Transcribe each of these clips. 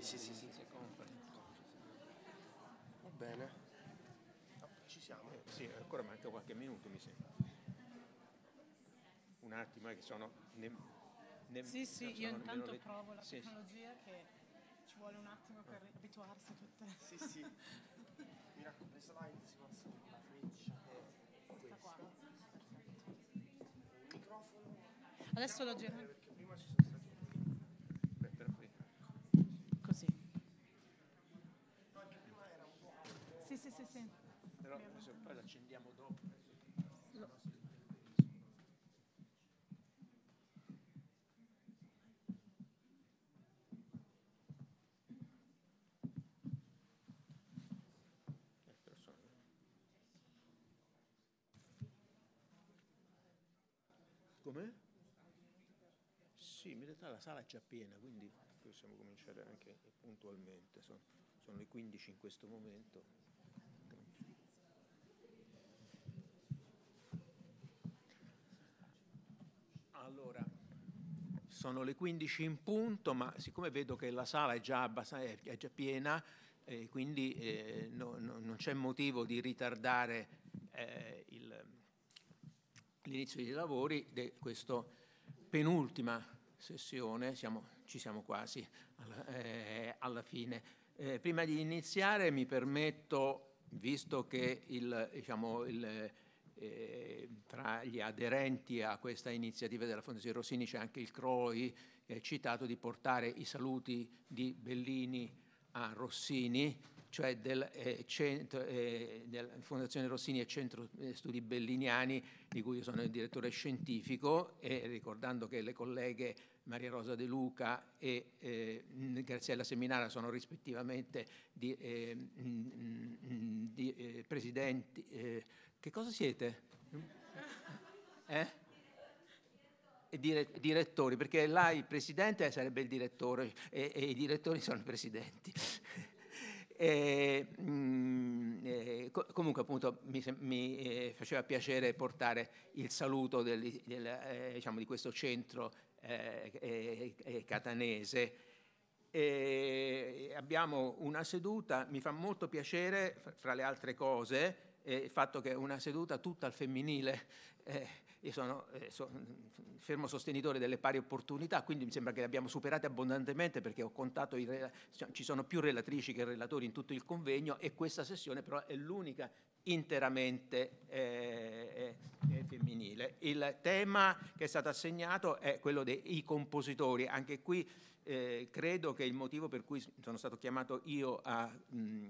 Sì, sì, sì, sì, Va bene. Ci siamo. Eh, sì, ancora manca qualche minuto, mi sembra. Un attimo, è eh, che sono... Ne, ne, sì, sì, sono io intanto le... provo la sì, tecnologia sì. che ci vuole un attimo per ah. abituarsi a tutte. Sì, sì. mi raccomando, le slide si passano con la freccia questa. Qua. Il microfono. Adesso lo giro. però come sorpresa accendiamo dopo. No. Come? Sì, in realtà la sala è già piena, quindi possiamo cominciare anche puntualmente. Sono, sono le 15 in questo momento. Allora, sono le 15 in punto, ma siccome vedo che la sala è già, è già piena, eh, quindi eh, no, no, non c'è motivo di ritardare eh, l'inizio dei lavori di questa penultima sessione, siamo, ci siamo quasi alla, eh, alla fine. Eh, prima di iniziare mi permetto, visto che il, diciamo, il eh, tra gli aderenti a questa iniziativa della Fondazione Rossini c'è anche il CROI eh, citato di portare i saluti di Bellini a Rossini, cioè del, eh, centro, eh, della Fondazione Rossini e Centro Studi Belliniani di cui io sono il direttore scientifico e ricordando che le colleghe Maria Rosa De Luca e eh, Graziella Seminara sono rispettivamente di, eh, mh, mh, di eh, presidenti eh, che cosa siete? Eh? direttori, perché là il presidente sarebbe il direttore e, e i direttori sono i presidenti. E, mh, mm, e, comunque appunto mi, mi eh, faceva piacere portare il saluto del, del, eh, diciamo, di questo centro eh, eh, eh catanese. abbiamo una seduta, mi fa molto piacere, fra le altre cose, eh, il fatto che una seduta tutta al femminile, eh, io sono, eh, sono, fermo sostenitore delle pari opportunità, quindi mi sembra che le abbiamo superate abbondantemente perché ho contato, i, ci sono più relatrici che relatori in tutto il convegno e questa sessione però è l'unica interamente eh, eh, eh, femminile. Il tema che è stato assegnato è quello dei compositori, anche qui eh, credo che il motivo per cui sono stato chiamato io a mh,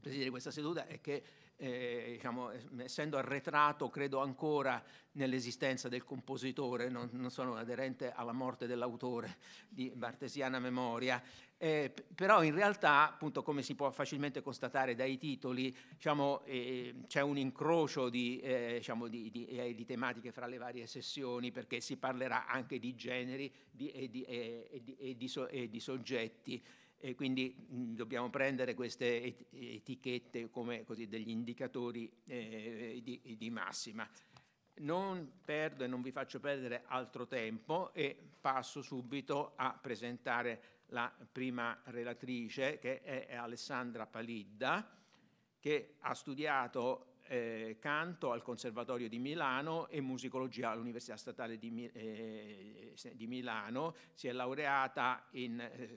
presiedere questa seduta è che eh, diciamo, essendo arretrato credo ancora nell'esistenza del compositore, non, non, sono aderente alla morte dell'autore di Bartesiana Memoria, eh, però in realtà, appunto, come si può facilmente constatare dai titoli, diciamo, eh, c'è un incrocio di, eh, diciamo, di, di, eh, di, tematiche fra le varie sessioni, perché si parlerà anche di generi e di e so, e soggetti e quindi mm, dobbiamo prendere queste etichette come così, degli indicatori eh, di, di, massima. Non perdo e non vi faccio perdere altro tempo e passo subito a presentare la prima relatrice che è Alessandra Palidda che ha studiato eh, canto al Conservatorio di Milano e musicologia all'Università Statale di, eh, eh, di Milano, si è laureata in, eh,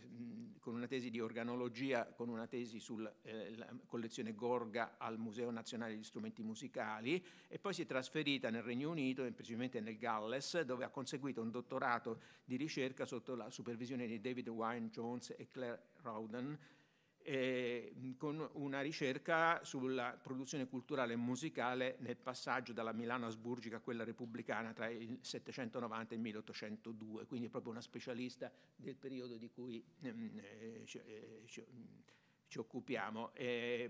con una tesi di organologia, con una tesi sulla eh, collezione Gorga al Museo Nazionale di Strumenti Musicali e poi si è trasferita nel Regno Unito, principalmente nel Galles, dove ha conseguito un dottorato di ricerca sotto la supervisione di David Wine Jones e Claire Rowden eh, con una ricerca sulla produzione culturale e musicale nel passaggio dalla Milano asburgica a quella repubblicana tra il 790 e il 1802, quindi è proprio una specialista del periodo di cui ehm, eh, ci, eh, ci, ci, occupiamo. Eh,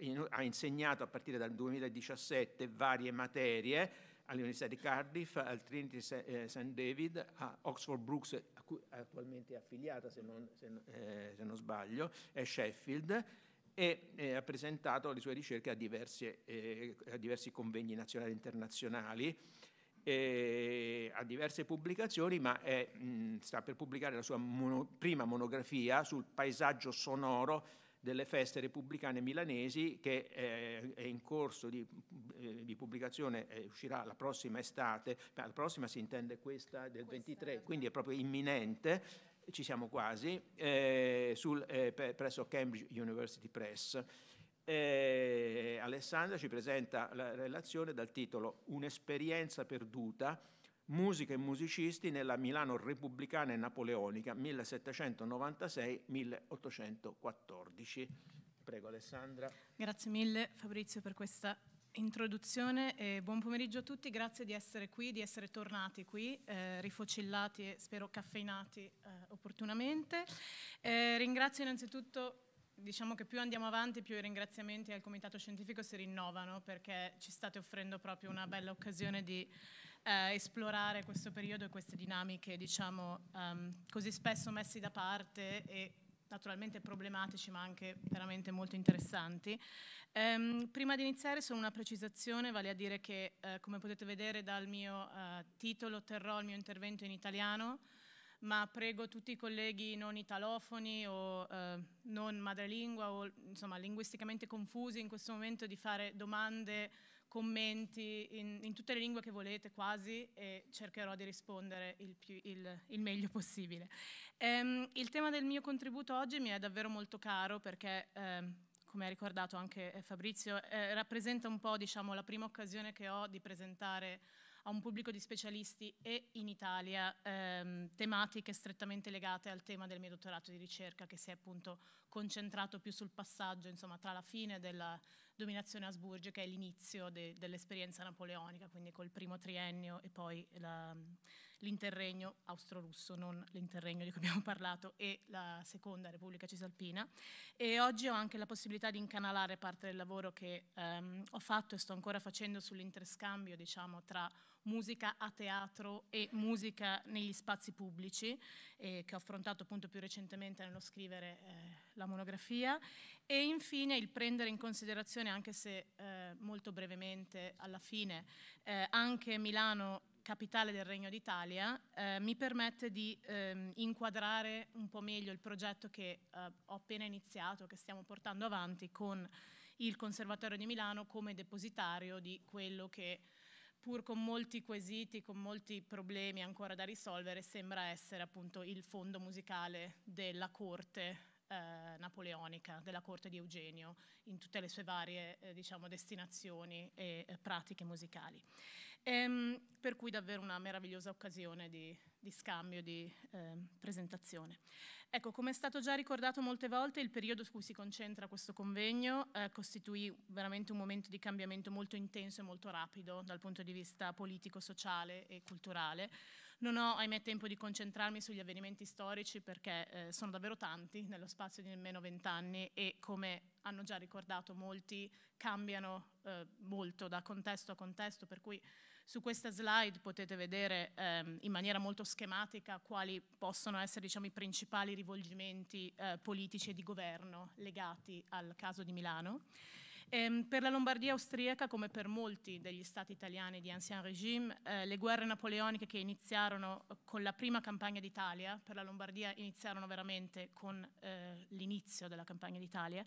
in, ha insegnato a partire dal 2017 varie materie all'Università di Cardiff, al Trinity St. Eh, David, a Oxford Brooks cui attualmente è affiliata se non, se, eh, se non sbaglio, è Sheffield e eh, ha presentato le sue ricerche a, diverse, eh, a diversi convegni nazionali e internazionali, eh, a diverse pubblicazioni, ma è, mh, sta per pubblicare la sua mono, prima monografia sul paesaggio sonoro delle feste repubblicane milanesi che eh, è in corso di, eh, di pubblicazione, eh, uscirà la prossima estate, la prossima si intende questa del 23, esatto. quindi è proprio imminente, ci siamo quasi, eh, sul, eh, presso Cambridge University Press. Alessandra ci presenta la relazione dal titolo Un'esperienza perduta Musica e musicisti nella Milano repubblicana e napoleonica 1796-1814. Prego Alessandra. Grazie mille Fabrizio per questa introduzione e buon pomeriggio a tutti, grazie di essere qui, di essere tornati qui, eh, rifocillati e spero caffeinati eh, opportunamente. Eh, ringrazio innanzitutto diciamo che più andiamo avanti più i ringraziamenti al Comitato Scientifico si rinnovano perché ci state offrendo proprio una bella occasione di eh, esplorare questo periodo e queste dinamiche, diciamo, um, così spesso messi da parte e naturalmente problematici ma anche veramente molto interessanti. Um, prima di iniziare solo una precisazione, vale a dire che uh, come potete vedere dal mio uh, titolo terrò il mio intervento in italiano, ma prego tutti i colleghi non italofoni o uh, non madrelingua o insomma linguisticamente confusi in questo momento di fare domande commenti in, in, tutte le lingue che volete quasi e cercherò di rispondere il, più, il, il meglio possibile. Ehm, il tema del mio contributo oggi mi è davvero molto caro perché, ehm, come ha ricordato anche eh, Fabrizio, eh, rappresenta un po' diciamo, la prima occasione che ho di presentare a un pubblico di specialisti e in Italia ehm, tematiche strettamente legate al tema del mio dottorato di ricerca che si è appunto concentrato più sul passaggio insomma, tra la fine della dominazione asburgica è l'inizio de, dell'esperienza napoleonica, quindi col primo triennio e poi l'interregno austro-russo, non l'interregno di cui abbiamo parlato, e la seconda Repubblica Cisalpina. E oggi ho anche la possibilità di incanalare parte del lavoro che ehm, ho fatto e sto ancora facendo sull'interscambio diciamo, tra musica a teatro e musica negli spazi pubblici, eh, che ho affrontato appunto più recentemente nello scrivere eh, la monografia e infine il prendere in considerazione, anche se eh, molto brevemente alla fine, eh, anche Milano capitale del Regno d'Italia, eh, mi permette di ehm, inquadrare un po' meglio il progetto che eh, ho appena iniziato, che stiamo portando avanti con il Conservatorio di Milano come depositario di quello che pur con molti quesiti, con molti problemi ancora da risolvere, sembra essere appunto il fondo musicale della corte eh, napoleonica della corte di Eugenio in tutte le sue varie eh, diciamo, destinazioni e eh, pratiche musicali. Ehm, per cui davvero una meravigliosa occasione di, di scambio, di ehm, presentazione. Ecco, come è stato già ricordato molte volte, il periodo su cui si concentra questo convegno eh, costituì veramente un momento di cambiamento molto intenso e molto rapido dal punto di vista politico, sociale e culturale non ho, ahimè, tempo di concentrarmi sugli avvenimenti storici perché eh, sono davvero tanti nello spazio di nemmeno vent'anni e come hanno già ricordato molti cambiano eh, molto da contesto a contesto, per cui su questa slide potete vedere ehm, in maniera molto schematica quali possono essere diciamo, i principali rivolgimenti eh, politici e di governo legati al caso di Milano. Ehm, per la Lombardia austriaca, come per molti degli stati italiani di Ancien Regime, eh, le guerre napoleoniche che iniziarono eh, con la prima campagna d'Italia, per la Lombardia iniziarono veramente con eh, l'inizio della campagna d'Italia,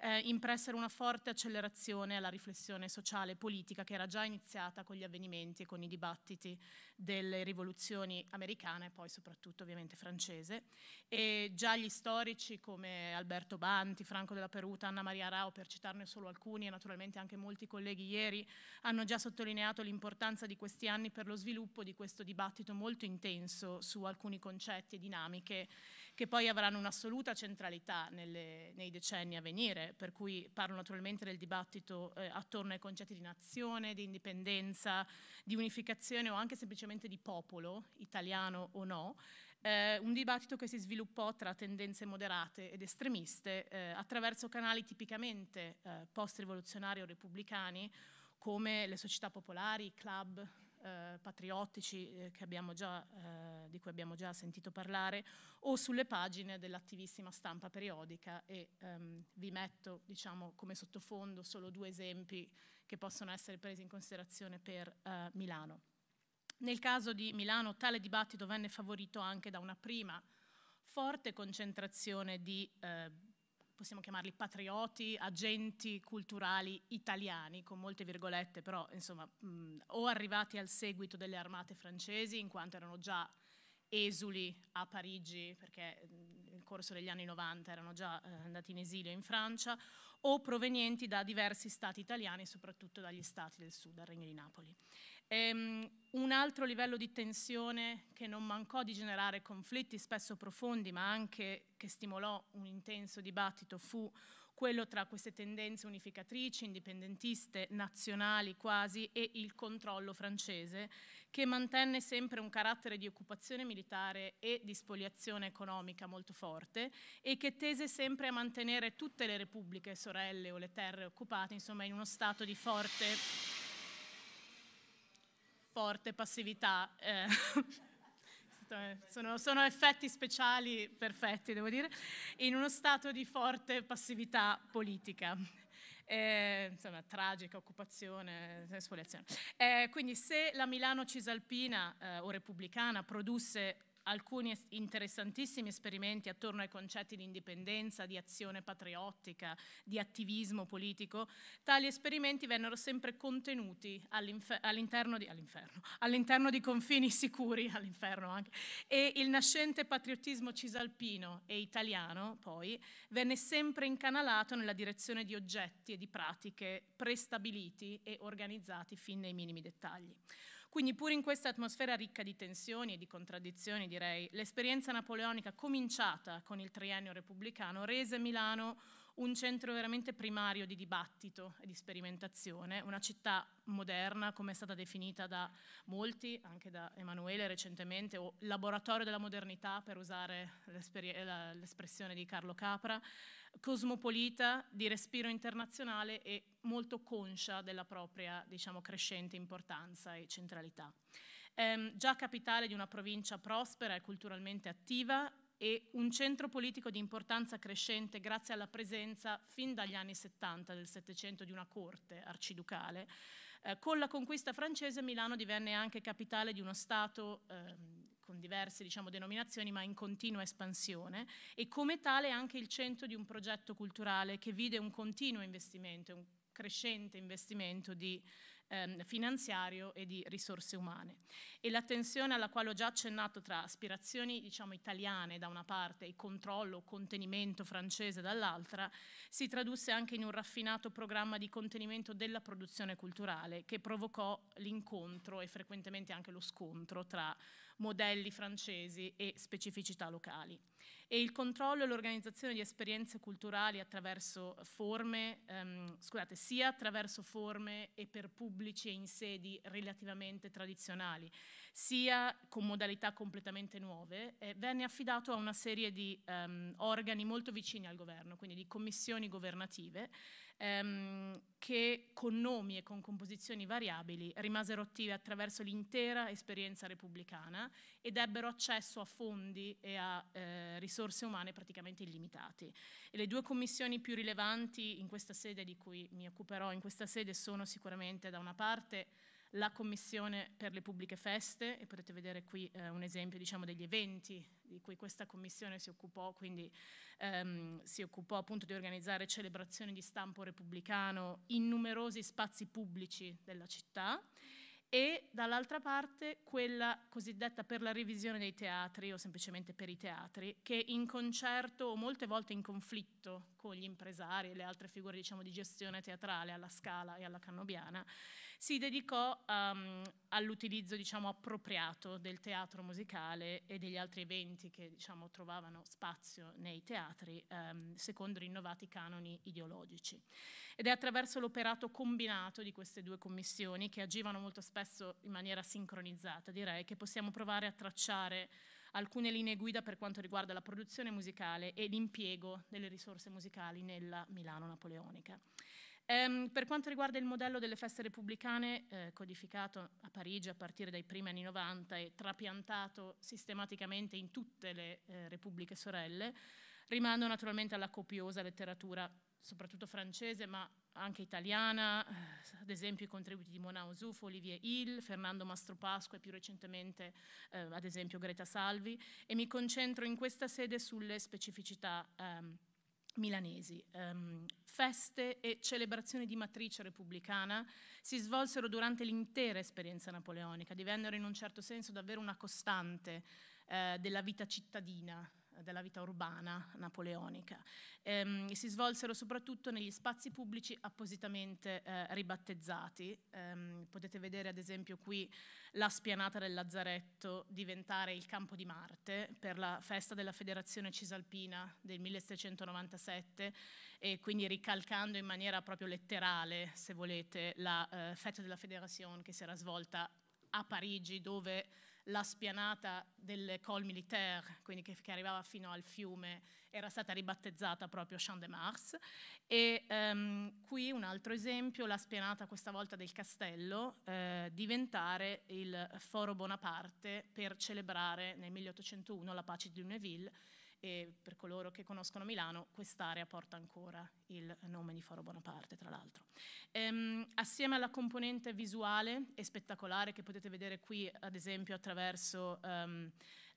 eh, impressero una forte accelerazione alla riflessione sociale e politica che era già iniziata con gli avvenimenti e con i dibattiti delle rivoluzioni americane, poi soprattutto ovviamente francese, e già gli storici come Alberto Banti, Franco della Peruta, Anna Maria Rao, per citarne solo alcuni e naturalmente anche molti colleghi ieri, hanno già sottolineato l'importanza di questi anni per lo sviluppo di questo dibattito molto intenso su alcuni concetti e dinamiche che poi avranno un'assoluta centralità nelle, nei decenni a venire, per cui parlo naturalmente del dibattito eh, attorno ai concetti di nazione, di indipendenza, di unificazione o anche semplicemente di popolo, italiano o no, eh, un dibattito che si sviluppò tra tendenze moderate ed estremiste eh, attraverso canali tipicamente eh, post-rivoluzionari o repubblicani come le società popolari, i club, eh, patriottici eh, già, eh, di cui abbiamo già sentito parlare o sulle pagine dell'attivissima stampa periodica e ehm, vi metto diciamo, come sottofondo solo due esempi che possono essere presi in considerazione per eh, Milano. Nel caso di Milano tale dibattito venne favorito anche da una prima forte concentrazione di eh, possiamo chiamarli patrioti, agenti culturali italiani, con molte virgolette, però insomma, mh, o arrivati al seguito delle armate francesi, in quanto erano già esuli a Parigi, perché mh, nel corso degli anni 90 erano già eh, andati in esilio in Francia, o provenienti da diversi stati italiani, soprattutto dagli stati del sud, dal Regno di Napoli. Ehm, un altro livello di tensione che non mancò di generare conflitti spesso profondi, ma anche che stimolò un intenso dibattito, fu quello tra queste tendenze unificatrici, indipendentiste, nazionali quasi, e il controllo francese, che mantenne sempre un carattere di occupazione militare e di spoliazione economica molto forte e che tese sempre a mantenere tutte le repubbliche sorelle o le terre occupate, insomma, in uno stato di forte forte passività. Eh, sono, sono, effetti speciali perfetti, devo dire, in uno stato di forte passività politica. Eh, insomma, tragica occupazione, eh, spoliazione. Eh, quindi se la Milano cisalpina eh, o repubblicana produsse alcuni interessantissimi esperimenti attorno ai concetti di indipendenza, di azione patriottica, di attivismo politico, tali esperimenti vennero sempre contenuti all'interno di, all di, confini sicuri, all'inferno anche, e il nascente patriottismo cisalpino e italiano poi venne sempre incanalato nella direzione di oggetti e di pratiche prestabiliti e organizzati fin nei minimi dettagli. Quindi pur in questa atmosfera ricca di tensioni e di contraddizioni, direi, l'esperienza napoleonica cominciata con il triennio repubblicano rese Milano un centro veramente primario di dibattito e di sperimentazione, una città moderna come è stata definita da molti, anche da Emanuele recentemente, o laboratorio della modernità per usare l'espressione di Carlo Capra, cosmopolita, di respiro internazionale e molto conscia della propria diciamo, crescente importanza e centralità. Ehm, già capitale di una provincia prospera e culturalmente attiva, e un centro politico di importanza crescente grazie alla presenza fin dagli anni 70 del Settecento di una corte arciducale. Eh, con la conquista francese Milano divenne anche capitale di uno Stato eh, con diverse diciamo, denominazioni ma in continua espansione e come tale anche il centro di un progetto culturale che vide un continuo investimento, un crescente investimento di ehm, finanziario e di risorse umane. E la tensione alla quale ho già accennato tra aspirazioni diciamo, italiane da una parte e controllo, o contenimento francese dall'altra, si tradusse anche in un raffinato programma di contenimento della produzione culturale che provocò l'incontro e frequentemente anche lo scontro tra modelli francesi e specificità locali. E il controllo e l'organizzazione di esperienze culturali attraverso forme, ehm, scusate, sia attraverso forme e per pubblici e in sedi relativamente tradizionali, sia con modalità completamente nuove, eh, venne affidato a una serie di ehm, organi molto vicini al governo, quindi di commissioni governative, ehm, che con nomi e con composizioni variabili rimasero attive attraverso l'intera esperienza repubblicana ed ebbero accesso a fondi e a eh, risorse umane praticamente illimitati. E le due commissioni più rilevanti in questa sede, di cui mi occuperò in questa sede, sono sicuramente da una parte la Commissione per le pubbliche feste e potete vedere qui eh, un esempio diciamo, degli eventi di cui questa Commissione si occupò, quindi ehm, si occupò appunto di organizzare celebrazioni di stampo repubblicano in numerosi spazi pubblici della città e dall'altra parte quella cosiddetta per la revisione dei teatri o semplicemente per i teatri, che in concerto o molte volte in conflitto con gli impresari e le altre figure diciamo, di gestione teatrale alla Scala e alla Cannobiana, si dedicò um, all'utilizzo diciamo, appropriato del teatro musicale e degli altri eventi che diciamo, trovavano spazio nei teatri um, secondo rinnovati canoni ideologici. Ed è attraverso l'operato combinato di queste due commissioni, che agivano molto spesso in maniera sincronizzata, direi, che possiamo provare a tracciare alcune linee guida per quanto riguarda la produzione musicale e l'impiego delle risorse musicali nella Milano napoleonica. Um, per quanto riguarda il modello delle feste repubblicane, eh, codificato a Parigi a partire dai primi anni 90 e trapiantato sistematicamente in tutte le eh, repubbliche sorelle, rimando naturalmente alla copiosa letteratura, soprattutto francese, ma anche italiana, eh, ad esempio i contributi di Mona Osufo, Olivier Hill, Fernando Mastropasco e più recentemente eh, ad esempio Greta Salvi, e mi concentro in questa sede sulle specificità ehm, milanesi. Um, feste e celebrazioni di matrice repubblicana si svolsero durante l'intera esperienza napoleonica, divennero in un certo senso davvero una costante eh, della vita cittadina della vita urbana napoleonica. Ehm, si svolsero soprattutto negli spazi pubblici appositamente eh, ribattezzati. Ehm, potete vedere ad esempio qui la spianata del Lazzaretto diventare il campo di Marte per la festa della Federazione Cisalpina del 1697 e quindi ricalcando in maniera proprio letterale, se volete, la eh, festa della Federazione che si era svolta a Parigi dove la spianata del Col Militaire, quindi che, che, arrivava fino al fiume, era stata ribattezzata proprio Champ de Mars. E um, qui un altro esempio, la spianata questa volta del castello, eh, diventare il foro Bonaparte per celebrare nel 1801 la pace di Lunéville e per coloro che conoscono Milano quest'area porta ancora il nome di Foro Bonaparte tra l'altro. Ehm, assieme alla componente visuale e spettacolare che potete vedere qui ad esempio attraverso um,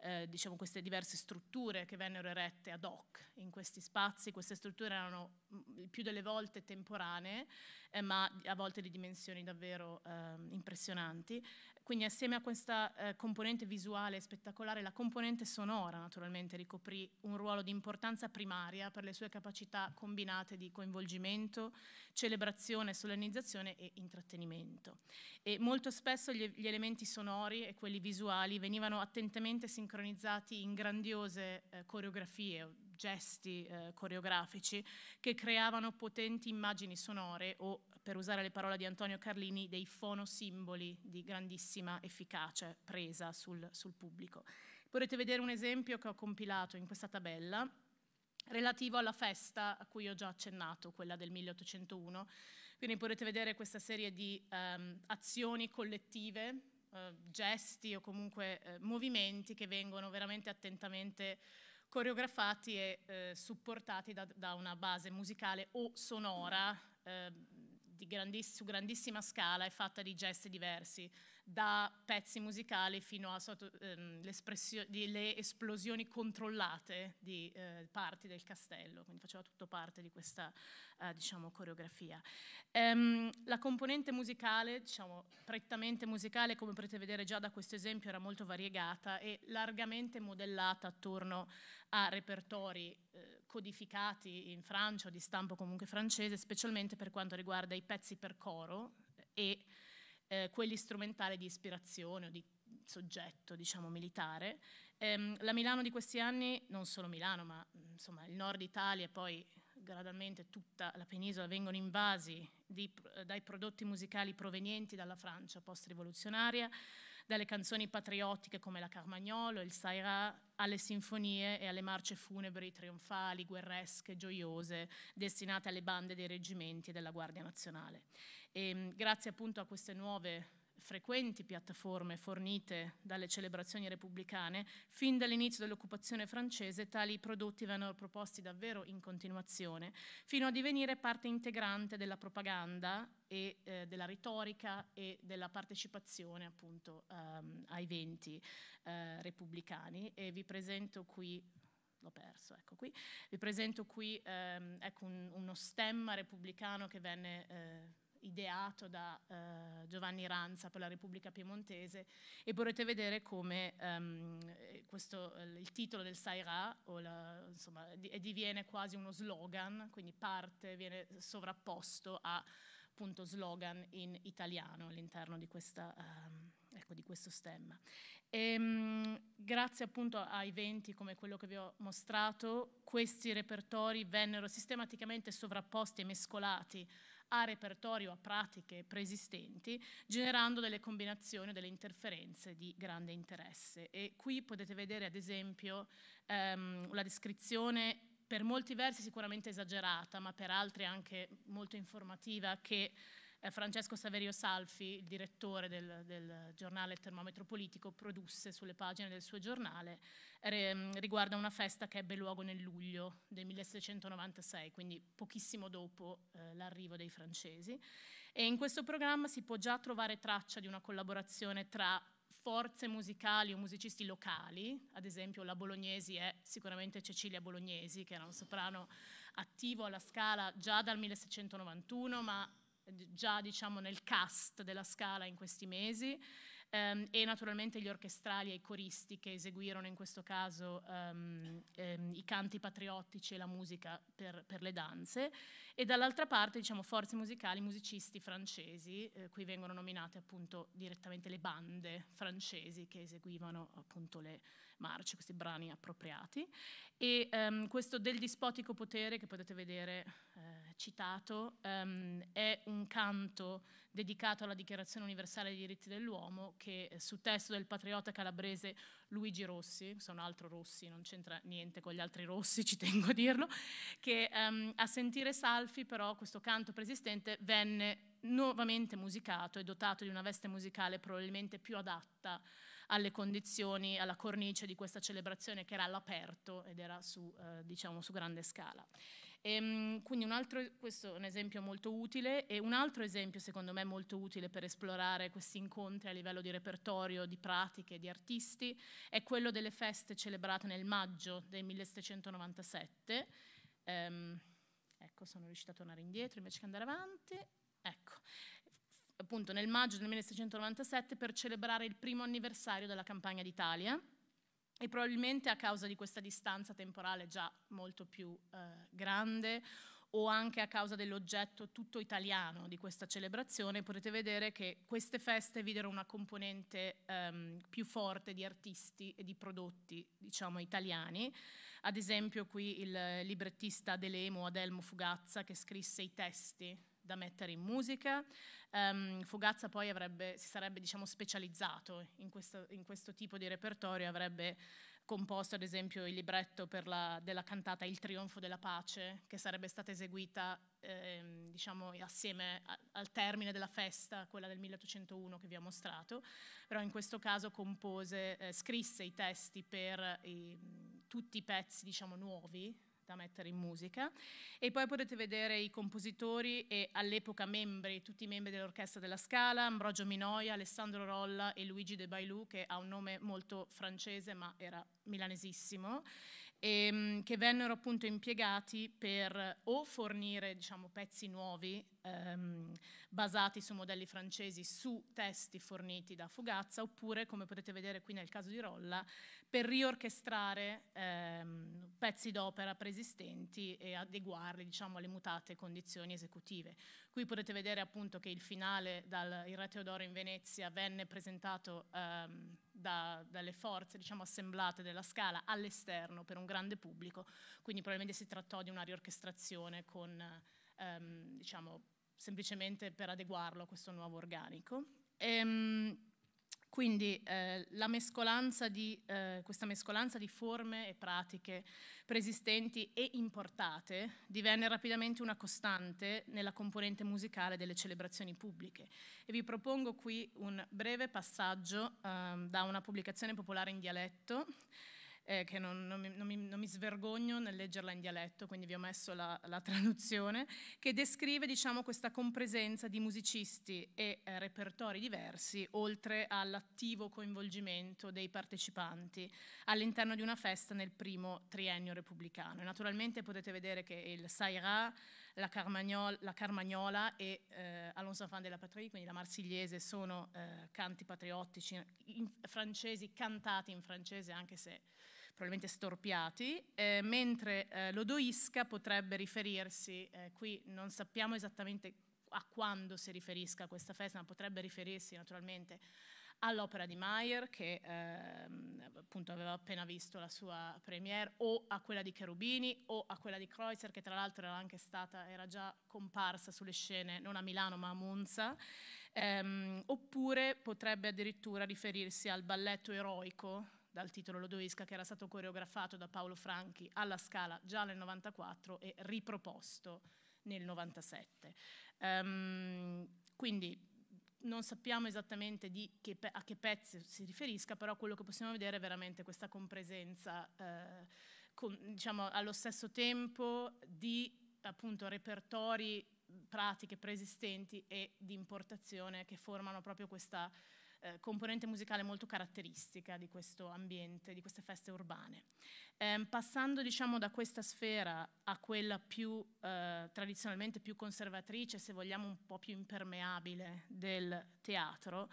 eh, diciamo queste diverse strutture che vennero erette ad hoc in questi spazi, queste strutture erano mh, mm, più delle volte temporanee eh, ma a volte di dimensioni davvero eh, impressionanti, quindi assieme a questa eh, componente visuale spettacolare, la componente sonora naturalmente ricoprì un ruolo di importanza primaria per le sue capacità combinate di coinvolgimento, celebrazione, solennizzazione e intrattenimento. E molto spesso gli, gli elementi sonori e quelli visuali venivano attentamente sincronizzati in grandiose eh, coreografie, gesti eh, coreografici che creavano potenti immagini sonore o per usare le parole di Antonio Carlini, dei fonosimboli di grandissima efficacia presa sul, sul pubblico. Potete vedere un esempio che ho compilato in questa tabella relativo alla festa a cui ho già accennato, quella del 1801. Quindi potete vedere questa serie di um, azioni collettive, uh, gesti o comunque uh, movimenti che vengono veramente attentamente coreografati e eh, supportati da, da, una base musicale o sonora eh, grandi, su grandissima scala e fatta di gesti diversi da pezzi musicali fino alle ehm, esplosioni controllate di eh, parti del castello, quindi faceva tutto parte di questa eh, diciamo, coreografia. Ehm, la componente musicale, diciamo, prettamente musicale, come potete vedere già da questo esempio, era molto variegata e largamente modellata attorno a repertori eh, codificati in Francia o di stampo comunque francese, specialmente per quanto riguarda i pezzi per coro e eh, quelli strumentali di ispirazione o di soggetto, diciamo, militare. Ehm, la Milano di questi anni, non solo Milano, ma insomma il nord Italia e poi gradualmente tutta la penisola vengono invasi di, eh, dai prodotti musicali provenienti dalla Francia post-rivoluzionaria, dalle canzoni patriottiche come la Carmagnolo, il Saira, alle sinfonie e alle marce funebri, trionfali, guerresche, gioiose, destinate alle bande dei reggimenti e della Guardia Nazionale. E, ehm, grazie appunto a queste nuove frequenti piattaforme fornite dalle celebrazioni repubblicane, fin dall'inizio dell'occupazione francese tali prodotti vennero proposti davvero in continuazione, fino a divenire parte integrante della propaganda e eh, della retorica e della partecipazione appunto um, ehm, a eventi eh, repubblicani. E vi presento qui l'ho perso, ecco qui. Vi presento qui ehm, ecco un, uno stemma repubblicano che venne eh, ideato da eh, Giovanni Ranza per la Repubblica Piemontese e potrete vedere come ehm, eh, questo, eh, il titolo del Sairà la, insomma, di, diviene quasi uno slogan, quindi parte viene sovrapposto a appunto, slogan in italiano all'interno di, ehm, ecco, di questo stemma. E, ehm, grazie appunto a eventi come quello che vi ho mostrato, questi repertori vennero sistematicamente sovrapposti e mescolati a repertorio a pratiche preesistenti, generando delle combinazioni, delle interferenze di grande interesse. E qui potete vedere ad esempio ehm, la descrizione per molti versi sicuramente esagerata, ma per altri anche molto informativa, che eh, Francesco Saverio Salfi, il direttore del, del, giornale Termometro Politico, produsse sulle pagine del suo giornale re, mm, riguardo a una festa che ebbe luogo nel luglio del 1796, quindi pochissimo dopo eh, l'arrivo dei francesi. E in questo programma si può già trovare traccia di una collaborazione tra forze musicali o musicisti locali, ad esempio la Bolognesi è sicuramente Cecilia Bolognesi, che era un soprano attivo alla Scala già dal 1691, ma già diciamo, nel cast della Scala in questi mesi um, e naturalmente gli orchestrali e i coristi che eseguirono in questo caso um, um, i canti patriottici e la musica per, per le danze e dall'altra parte diciamo, forze musicali, musicisti francesi, eh, qui vengono nominate appunto direttamente le bande francesi che eseguivano appunto le marce, questi brani appropriati. E ehm, questo del dispotico potere che potete vedere eh, citato ehm, è un canto dedicato alla Dichiarazione Universale dei Diritti dell'Uomo che eh, su testo del patriota calabrese Luigi Rossi, sono altro Rossi, non c'entra niente con gli altri Rossi, ci tengo a dirlo, che ehm, a sentire Sala Alfi però questo canto preesistente venne nuovamente musicato e dotato di una veste musicale probabilmente più adatta alle condizioni, alla cornice di questa celebrazione che era all'aperto ed era su, eh, diciamo, su grande scala. E, ehm, quindi un altro, questo è un esempio molto utile e un altro esempio secondo me molto utile per esplorare questi incontri a livello di repertorio, di pratiche, di artisti, è quello delle feste celebrate nel maggio del 1797. Ehm, ecco, sono riuscita a tornare indietro invece che andare avanti, ecco, appunto nel maggio del 1697 per celebrare il primo anniversario della campagna d'Italia e probabilmente a causa di questa distanza temporale già molto più eh, grande o anche a causa dell'oggetto tutto italiano di questa celebrazione, potete vedere che queste feste videro una componente ehm, più forte di artisti e di prodotti, diciamo, italiani ad esempio qui il librettista Delemo Adelmo Fugazza che scrisse i testi da mettere in musica. Um, Fugazza poi avrebbe, si sarebbe diciamo, specializzato in questo, in questo tipo di repertorio, avrebbe composto ad esempio il libretto la, della cantata Il trionfo della pace, che sarebbe stata eseguita ehm, diciamo, assieme a, al termine della festa, quella del 1801 che vi ho mostrato, però in questo caso compose, eh, scrisse i testi per i tutti i pezzi diciamo nuovi da mettere in musica e poi potete vedere i compositori e all'epoca membri, tutti i membri dell'orchestra della Scala, Ambrogio Minoia, Alessandro Rolla e Luigi De Bailou che ha un nome molto francese ma era milanesissimo e, ehm, che vennero appunto impiegati per o fornire diciamo, pezzi nuovi ehm, basati su modelli francesi su testi forniti da Fugazza oppure come potete vedere qui nel caso di Rolla per riorchestrare ehm, pezzi d'opera preesistenti e adeguarli diciamo, alle mutate condizioni esecutive. Qui potete vedere appunto che il finale dal Il Re Teodoro in Venezia venne presentato ehm, da, dalle forze diciamo, assemblate della scala all'esterno per un grande pubblico, quindi probabilmente si trattò di una riorchestrazione con, ehm, diciamo, semplicemente per adeguarlo a questo nuovo organico. Ehm, quindi eh, mescolanza di, eh, questa mescolanza di forme e pratiche preesistenti e importate divenne rapidamente una costante nella componente musicale delle celebrazioni pubbliche. E vi propongo qui un breve passaggio eh, da una pubblicazione popolare in dialetto eh, che non, non, mi, non, mi, non, mi, svergogno nel leggerla in dialetto, quindi vi ho messo la, la traduzione, che descrive diciamo, questa compresenza di musicisti e eh, repertori diversi, oltre all'attivo coinvolgimento dei partecipanti all'interno di una festa nel primo triennio repubblicano. E naturalmente potete vedere che il Sairà la, Carmagnol, la Carmagnola e eh, Alonso Fan della Patrie, quindi la Marsigliese, sono eh, canti patriottici in, francesi, cantati in francese, anche se probabilmente storpiati, eh, mentre eh, l'Odoisca potrebbe riferirsi, eh, qui non sappiamo esattamente a quando si riferisca questa festa, ma potrebbe riferirsi naturalmente all'opera di Meyer che ehm, appunto aveva appena visto la sua premiere o a quella di Cherubini o a quella di Kreutzer che tra l'altro era anche stata, era già comparsa sulle scene non a Milano ma a Monza ehm, oppure potrebbe addirittura riferirsi al balletto eroico dal titolo Lodoisca che era stato coreografato da Paolo Franchi alla Scala già nel 94 e riproposto nel 97 ehm, quindi non sappiamo esattamente che, a che pezzo si riferisca, però quello che possiamo vedere è veramente questa compresenza eh, con, diciamo, allo stesso tempo di appunto repertori, pratiche preesistenti e di importazione che formano proprio questa eh, componente musicale molto caratteristica di questo ambiente, di queste feste urbane. Eh, passando diciamo, da questa sfera a quella più eh, tradizionalmente più conservatrice, se vogliamo un po' più impermeabile del teatro,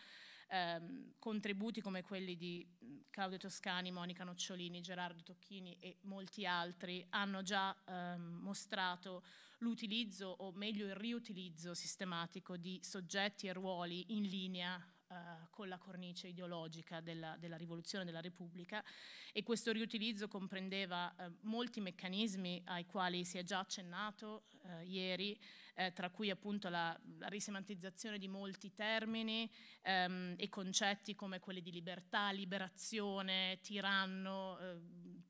ehm, contributi come quelli di mm, Claudio Toscani, Monica Nocciolini, Gerardo Tocchini e molti altri hanno già ehm, mostrato l'utilizzo o meglio il riutilizzo sistematico di soggetti e ruoli in linea eh, con la cornice ideologica della, della, rivoluzione della Repubblica e questo riutilizzo comprendeva eh, molti meccanismi ai quali si è già accennato eh, ieri, eh, tra cui appunto la, la, risemantizzazione di molti termini ehm, e concetti come quelli di libertà, liberazione, tiranno, eh,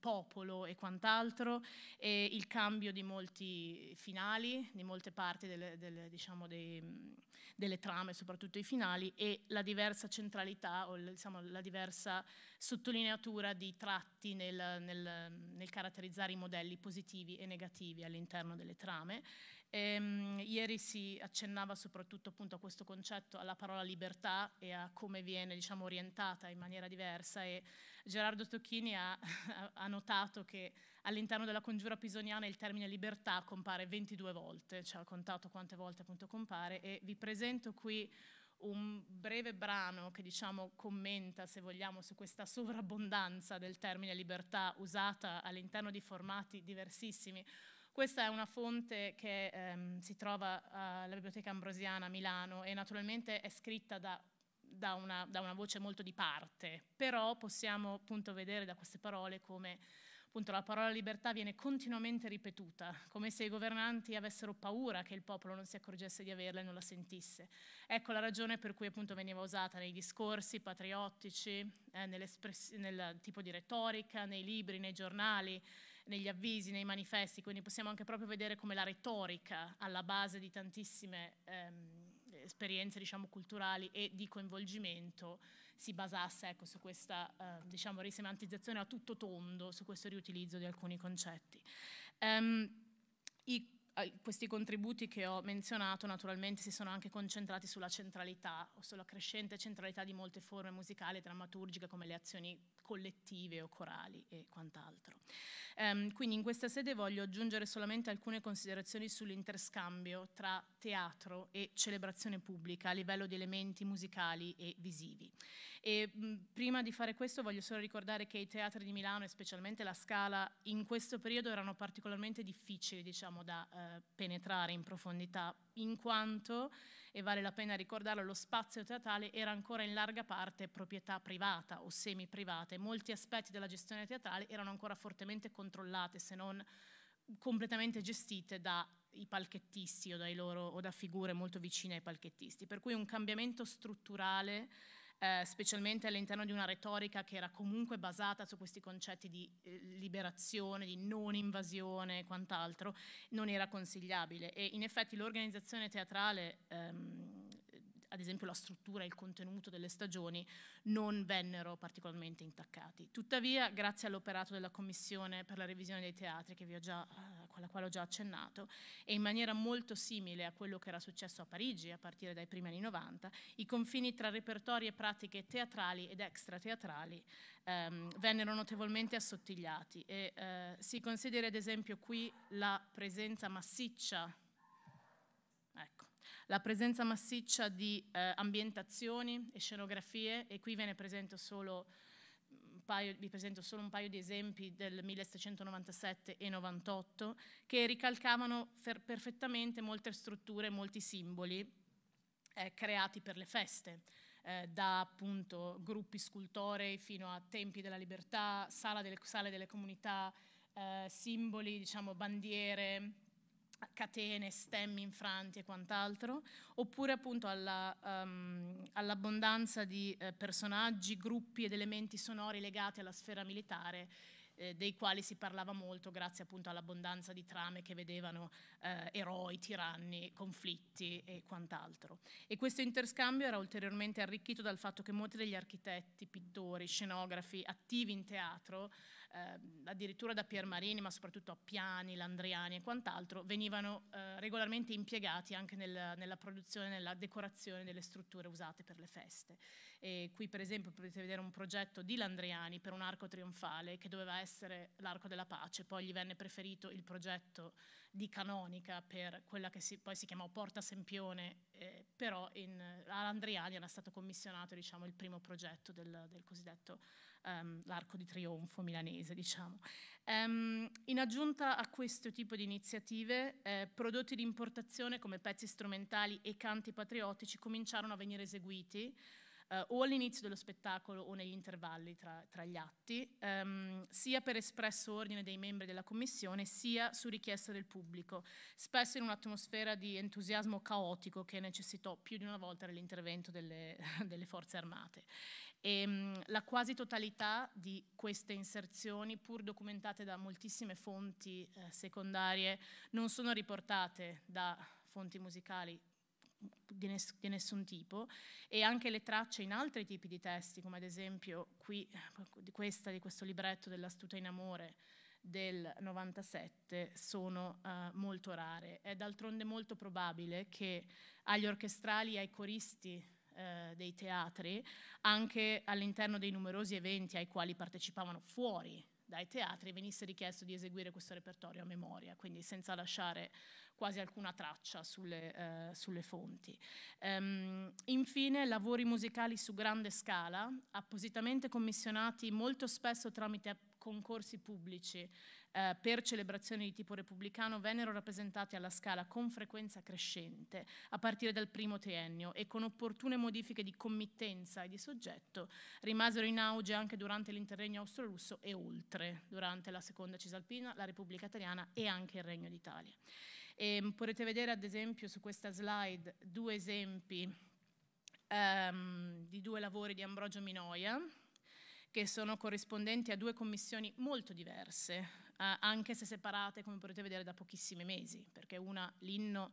popolo e quant'altro, e il cambio di molti finali, di molte parti delle, delle, diciamo dei delle trame, soprattutto i finali, e la diversa centralità o diciamo, la diversa sottolineatura di tratti nel, nel, nel caratterizzare i modelli positivi e negativi all'interno delle trame. Ehm, ieri si accennava soprattutto appunto a questo concetto, alla parola libertà e a come viene diciamo, orientata in maniera diversa e Gerardo Tocchini ha, ha notato che all'interno della congiura pisoniana il termine libertà compare 22 volte, cioè ha contato quante volte appunto compare e vi presento qui un breve brano che diciamo commenta, se vogliamo, su questa sovrabbondanza del termine libertà usata all'interno di formati diversissimi. Questa è una fonte che ehm, si trova eh, alla Biblioteca Ambrosiana a Milano e naturalmente è scritta da da una, da una, voce molto di parte, però possiamo appunto vedere da queste parole come appunto la parola libertà viene continuamente ripetuta, come se i governanti avessero paura che il popolo non si accorgesse di averla e non la sentisse. Ecco la ragione per cui appunto veniva usata nei discorsi patriottici, eh, nel tipo di retorica, nei libri, nei giornali, negli avvisi, nei manifesti, quindi possiamo anche proprio vedere come la retorica alla base di tantissime ehm, esperienze diciamo culturali e di coinvolgimento si basasse ecco, su questa eh, diciamo, risemantizzazione a tutto tondo, su questo riutilizzo di alcuni concetti. Um, i, eh, questi contributi che ho menzionato naturalmente si sono anche concentrati sulla centralità o sulla crescente centralità di molte forme musicali e drammaturgiche come le azioni collettive o corali e quant'altro. Um, quindi in questa sede voglio aggiungere solamente alcune considerazioni sull'interscambio tra teatro e celebrazione pubblica a livello di elementi musicali e visivi. E, mh, prima di fare questo voglio solo ricordare che i teatri di Milano e specialmente la Scala in questo periodo erano particolarmente difficili diciamo, da eh, penetrare in profondità in quanto e vale la pena ricordarlo, lo spazio teatrale era ancora in larga parte proprietà privata o semi private e molti aspetti della gestione teatrale erano ancora fortemente controllati, se non completamente gestite dai palchettisti o, loro, o da figure molto vicine ai palchettisti. Per cui un cambiamento strutturale eh, specialmente all'interno di una retorica che era comunque basata su questi concetti di eh, liberazione, di non invasione e quant'altro, non era consigliabile. E in effetti l'organizzazione teatrale... Ehm, ad esempio la struttura e il contenuto delle stagioni non vennero particolarmente intaccati. Tuttavia, grazie all'operato della Commissione per la revisione dei teatri, già, alla eh, quale ho già accennato, e in maniera molto simile a quello che era successo a Parigi a partire dai primi anni 90, i confini tra repertori e pratiche teatrali ed extrateatrali ehm, vennero notevolmente assottigliati e eh, si considera ad esempio qui la presenza massiccia la presenza massiccia di eh, ambientazioni e scenografie e qui ve ne presento solo Paio, vi presento solo un paio di esempi del 1797 e 98 che ricalcavano perfettamente molte strutture, molti simboli eh, creati per le feste, eh, da appunto gruppi scultorei fino a tempi della libertà, delle, sale delle comunità, eh, simboli, diciamo bandiere, catene, stemmi infranti e quant'altro, oppure appunto alla, um, all'abbondanza di eh, personaggi, gruppi ed elementi sonori legati alla sfera militare eh, dei quali si parlava molto grazie appunto all'abbondanza di trame che vedevano eh, eroi, tiranni, conflitti e quant'altro. E questo interscambio era ulteriormente arricchito dal fatto che molti degli architetti, pittori, scenografi attivi in teatro eh, addirittura da Piermarini, ma soprattutto a Piani, Landriani e quant'altro, venivano eh, regolarmente impiegati anche nel, nella produzione, nella decorazione delle strutture usate per le feste. E qui per esempio potete vedere un progetto di Landriani per un arco trionfale che doveva essere l'arco della pace, poi gli venne preferito il progetto di Canonica per quella che si, poi si chiamò Porta Sempione, eh, però in, a Landriani era stato commissionato diciamo, il primo progetto del, del cosiddetto um, l'arco di trionfo milanese, diciamo. Um, in aggiunta a questo tipo di iniziative, eh, prodotti di importazione come pezzi strumentali e canti patriottici cominciarono a venire eseguiti eh, o all'inizio dello spettacolo o negli intervalli tra, tra gli atti, ehm, sia per espresso ordine dei membri della commissione, sia su richiesta del pubblico, spesso in un'atmosfera di entusiasmo caotico che necessitò più di una volta dell'intervento delle, delle forze armate. E, ehm, la quasi totalità di queste inserzioni, pur documentate da moltissime fonti eh, secondarie, non sono riportate da fonti musicali di, ness di, nessun tipo e anche le tracce in altri tipi di testi, come ad esempio qui, eh, di, questa, di questo libretto dell'Astuta in Amore, del 97 sono uh, molto rare. È d'altronde molto probabile che agli orchestrali e ai coristi eh, dei teatri, anche all'interno dei numerosi eventi ai quali partecipavano fuori dai teatri, venisse richiesto di eseguire questo repertorio a memoria, quindi senza lasciare quasi alcuna traccia sulle, eh, sulle fonti. Ehm, infine, lavori musicali su grande scala, appositamente commissionati molto spesso tramite concorsi pubblici eh, per celebrazioni di tipo repubblicano vennero rappresentate alla scala con frequenza crescente a partire dal primo triennio e con opportune modifiche di committenza e di soggetto rimasero in auge anche durante l'interregno austro-russo e oltre, durante la seconda Cisalpina, la Repubblica Italiana e anche il Regno d'Italia. E ehm, potete vedere ad esempio su questa slide due esempi um, di due lavori di Ambrogio Minoia, che sono corrispondenti a due commissioni molto diverse. Eh, anche se separate, come potete vedere, da pochissimi mesi, perché una, l'inno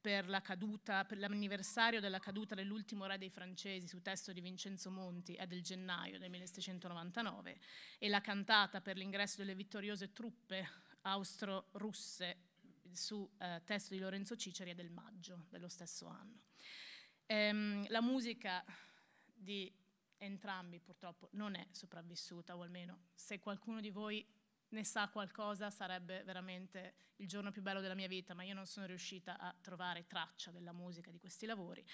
per, la caduta, per l'anniversario della caduta dell'ultimo re dei francesi su testo di Vincenzo Monti è del gennaio del 1799 e la cantata per l'ingresso delle vittoriose truppe austro-russe su eh, testo di Lorenzo Ciceri è del maggio dello stesso anno. Ehm, la musica di entrambi purtroppo non è sopravvissuta, o almeno se qualcuno di voi ne sa qualcosa, sarebbe veramente il giorno più bello della mia vita, ma io non sono riuscita a trovare traccia della musica di questi lavori,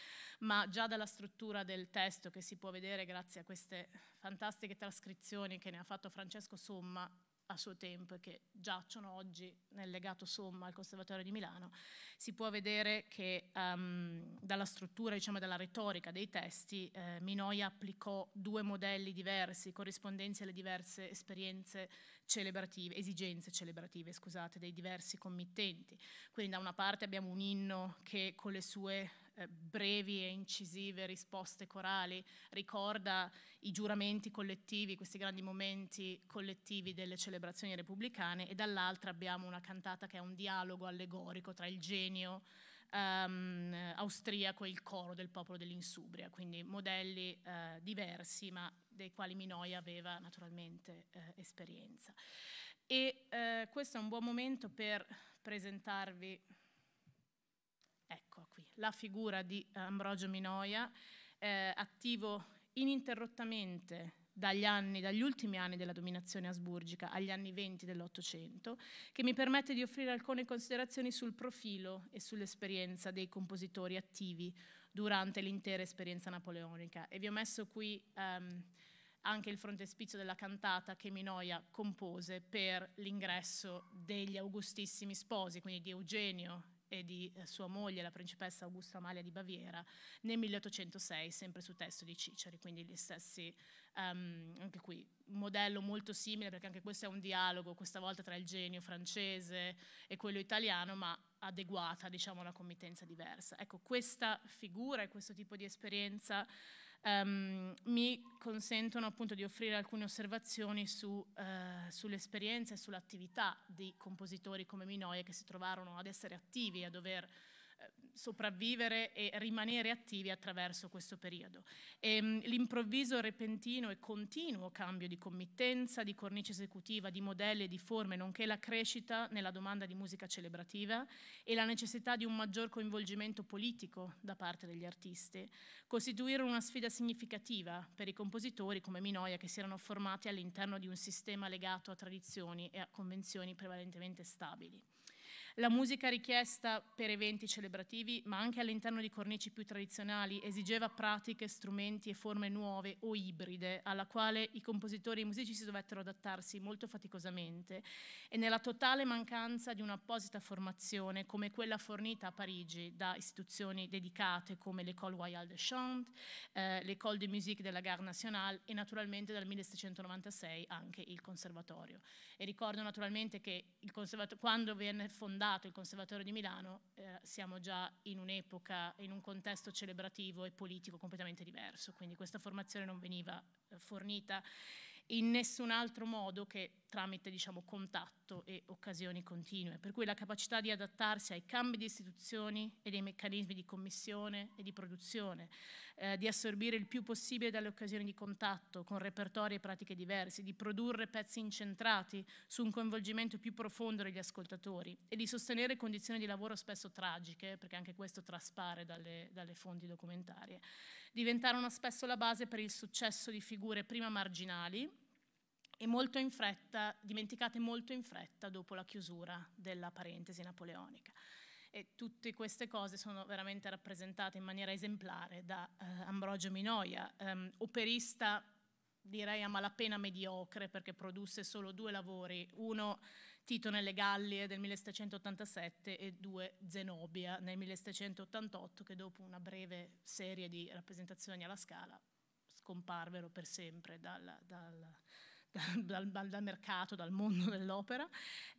ma già dalla struttura del testo che si può vedere grazie a queste fantastiche trascrizioni che ne ha fatto Francesco Somma, a suo tempo e che giacciono oggi nel legato somma al Conservatorio di Milano, si può vedere che um, dalla struttura, diciamo dalla retorica dei testi, eh, Minoia applicò due modelli diversi, corrispondenti alle diverse esperienze celebrative, esigenze celebrative, scusate, dei diversi committenti. Quindi da una parte abbiamo un inno che con le sue eh, brevi e incisive risposte corali, ricorda i giuramenti collettivi, questi grandi momenti collettivi delle celebrazioni repubblicane e dall'altra abbiamo una cantata che è un dialogo allegorico tra il genio um, austriaco e il coro del popolo dell'Insubria, quindi modelli eh, diversi ma dei quali Minoia aveva naturalmente eh, esperienza. E eh, questo è un buon momento per presentarvi Ecco qui, la figura di Ambrogio Minoia, eh, attivo ininterrottamente dagli, anni, dagli ultimi anni della dominazione asburgica agli anni 20 dell'Ottocento, che mi permette di offrire alcune considerazioni sul profilo e sull'esperienza dei compositori attivi durante l'intera esperienza napoleonica. E vi ho messo qui um, anche il frontespizio della cantata che Minoia compose per l'ingresso degli augustissimi sposi, quindi di Eugenio e di eh, sua moglie, la principessa Augusta Amalia di Baviera, nel 1806, sempre su testo di Ciceri, quindi gli stessi, um, anche qui, un modello molto simile, perché anche questo è un dialogo, questa volta tra il genio francese e quello italiano, ma adeguata, diciamo, a una committenza diversa. Ecco, questa figura e questo tipo di esperienza um, mi consentono appunto di offrire alcune osservazioni su, uh, sull'esperienza e sull'attività di compositori come Minoia che si trovarono ad essere attivi e a dover Ehm, sopravvivere e rimanere attivi attraverso questo periodo. Ehm, l'improvviso, repentino e continuo cambio di committenza, di cornice esecutiva, di modelli e di forme, nonché la crescita nella domanda di musica celebrativa e la necessità di un maggior coinvolgimento politico da parte degli artisti, costituirono una sfida significativa per i compositori come Minoia che si erano formati all'interno di un sistema legato a tradizioni e a convenzioni prevalentemente stabili la musica richiesta per eventi celebrativi, ma anche all'interno di cornici più tradizionali, esigeva pratiche, strumenti e forme nuove o ibride, alla quale i compositori e i musici si dovettero adattarsi molto faticosamente e nella totale mancanza di un'apposita formazione come quella fornita a Parigi da istituzioni dedicate come l'École Royale de Chant, eh, l'École de Musique de la Gare Nationale e naturalmente dal 1796 anche il Conservatorio. E ricordo naturalmente che quando venne fondato fondato il Conservatorio di Milano eh, siamo già in un'epoca, in un contesto celebrativo e politico completamente diverso, quindi questa formazione non veniva eh, fornita in nessun altro modo che tramite diciamo, contatto e occasioni continue. Per cui la capacità di adattarsi ai cambi di istituzioni e dei meccanismi di commissione e di produzione, eh, di assorbire il più possibile dalle occasioni di contatto con repertori e pratiche diversi, di produrre pezzi incentrati su un coinvolgimento più profondo degli ascoltatori e di sostenere condizioni di lavoro spesso tragiche, perché anche questo traspare dalle, dalle fonti documentarie diventarono spesso la base per il successo di figure prima marginali e molto in fretta, dimenticate molto in fretta dopo la chiusura della parentesi napoleonica. E tutte queste cose sono veramente rappresentate in maniera esemplare da eh, Ambrogio Minoia, ehm, operista direi a malapena mediocre perché produsse solo due lavori, uno Tito nelle Gallie del 1787 e due Zenobia nel 1788 che dopo una breve serie di rappresentazioni alla scala scomparvero per sempre dal, dal, dal, dal, mercato, dal mondo dell'opera,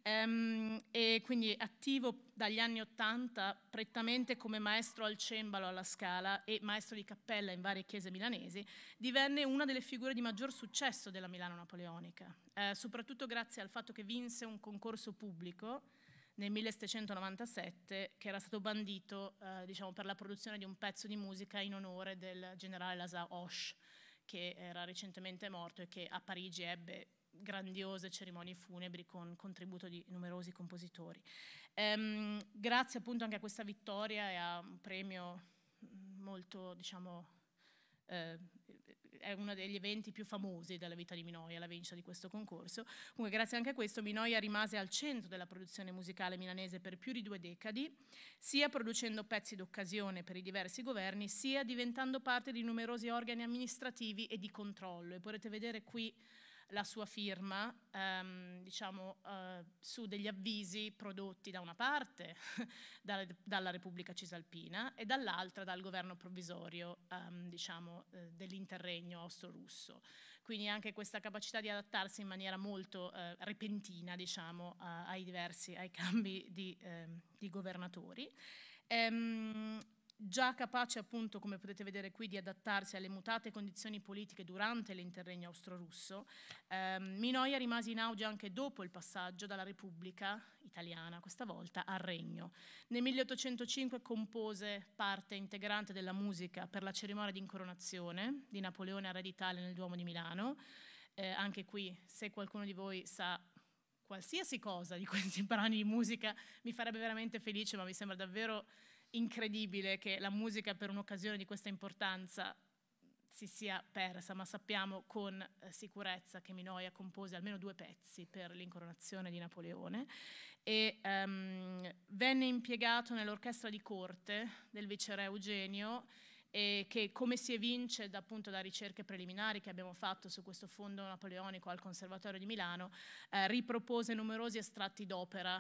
ehm, e quindi attivo dagli anni Ottanta prettamente come maestro al cembalo alla Scala e maestro di cappella in varie chiese milanesi, divenne una delle figure di maggior successo della Milano napoleonica, eh, soprattutto grazie al fatto che vinse un concorso pubblico nel 1797 che era stato bandito eh, diciamo, per la produzione di un pezzo di musica in onore del generale Lazar Hoche che era recentemente morto e che a Parigi ebbe grandiose cerimonie funebri con contributo di numerosi compositori. Ehm, grazie appunto anche a questa vittoria e a un premio molto diciamo, eh, è uno degli eventi più famosi della vita di Minoia, la vincita di questo concorso. Comunque grazie anche a questo Minoia rimase al centro della produzione musicale milanese per più di due decadi, sia producendo pezzi d'occasione per i diversi governi, sia diventando parte di numerosi organi amministrativi e di controllo. E potete vedere qui la sua firma ehm, diciamo, eh, su degli avvisi prodotti da una parte dalla, dalla, Repubblica Cisalpina e dall'altra dal governo provvisorio ehm, diciamo, eh, dell'interregno austro-russo. Quindi anche questa capacità di adattarsi in maniera molto eh, repentina diciamo, a, ai diversi, ai cambi di, ehm, di governatori. Ehm, già capace appunto, come potete vedere qui, di adattarsi alle mutate condizioni politiche durante l'interregno austro-russo, eh, Minoia rimase in auge anche dopo il passaggio dalla Repubblica italiana, questa volta al Regno. Nel 1805 compose parte integrante della musica per la cerimonia di incoronazione di Napoleone a Re d'Italia nel Duomo di Milano. Eh, anche qui, se qualcuno di voi sa qualsiasi cosa di questi brani di musica, mi farebbe veramente felice, ma mi sembra davvero incredibile che la musica per un'occasione di questa importanza si sia persa, ma sappiamo con eh, sicurezza che Minoia compose almeno due pezzi per l'incoronazione di Napoleone e um, venne impiegato nell'orchestra di corte del viceré Eugenio e che come si evince da, appunto da ricerche preliminari che abbiamo fatto su questo fondo napoleonico al Conservatorio di Milano, eh, ripropose numerosi estratti d'opera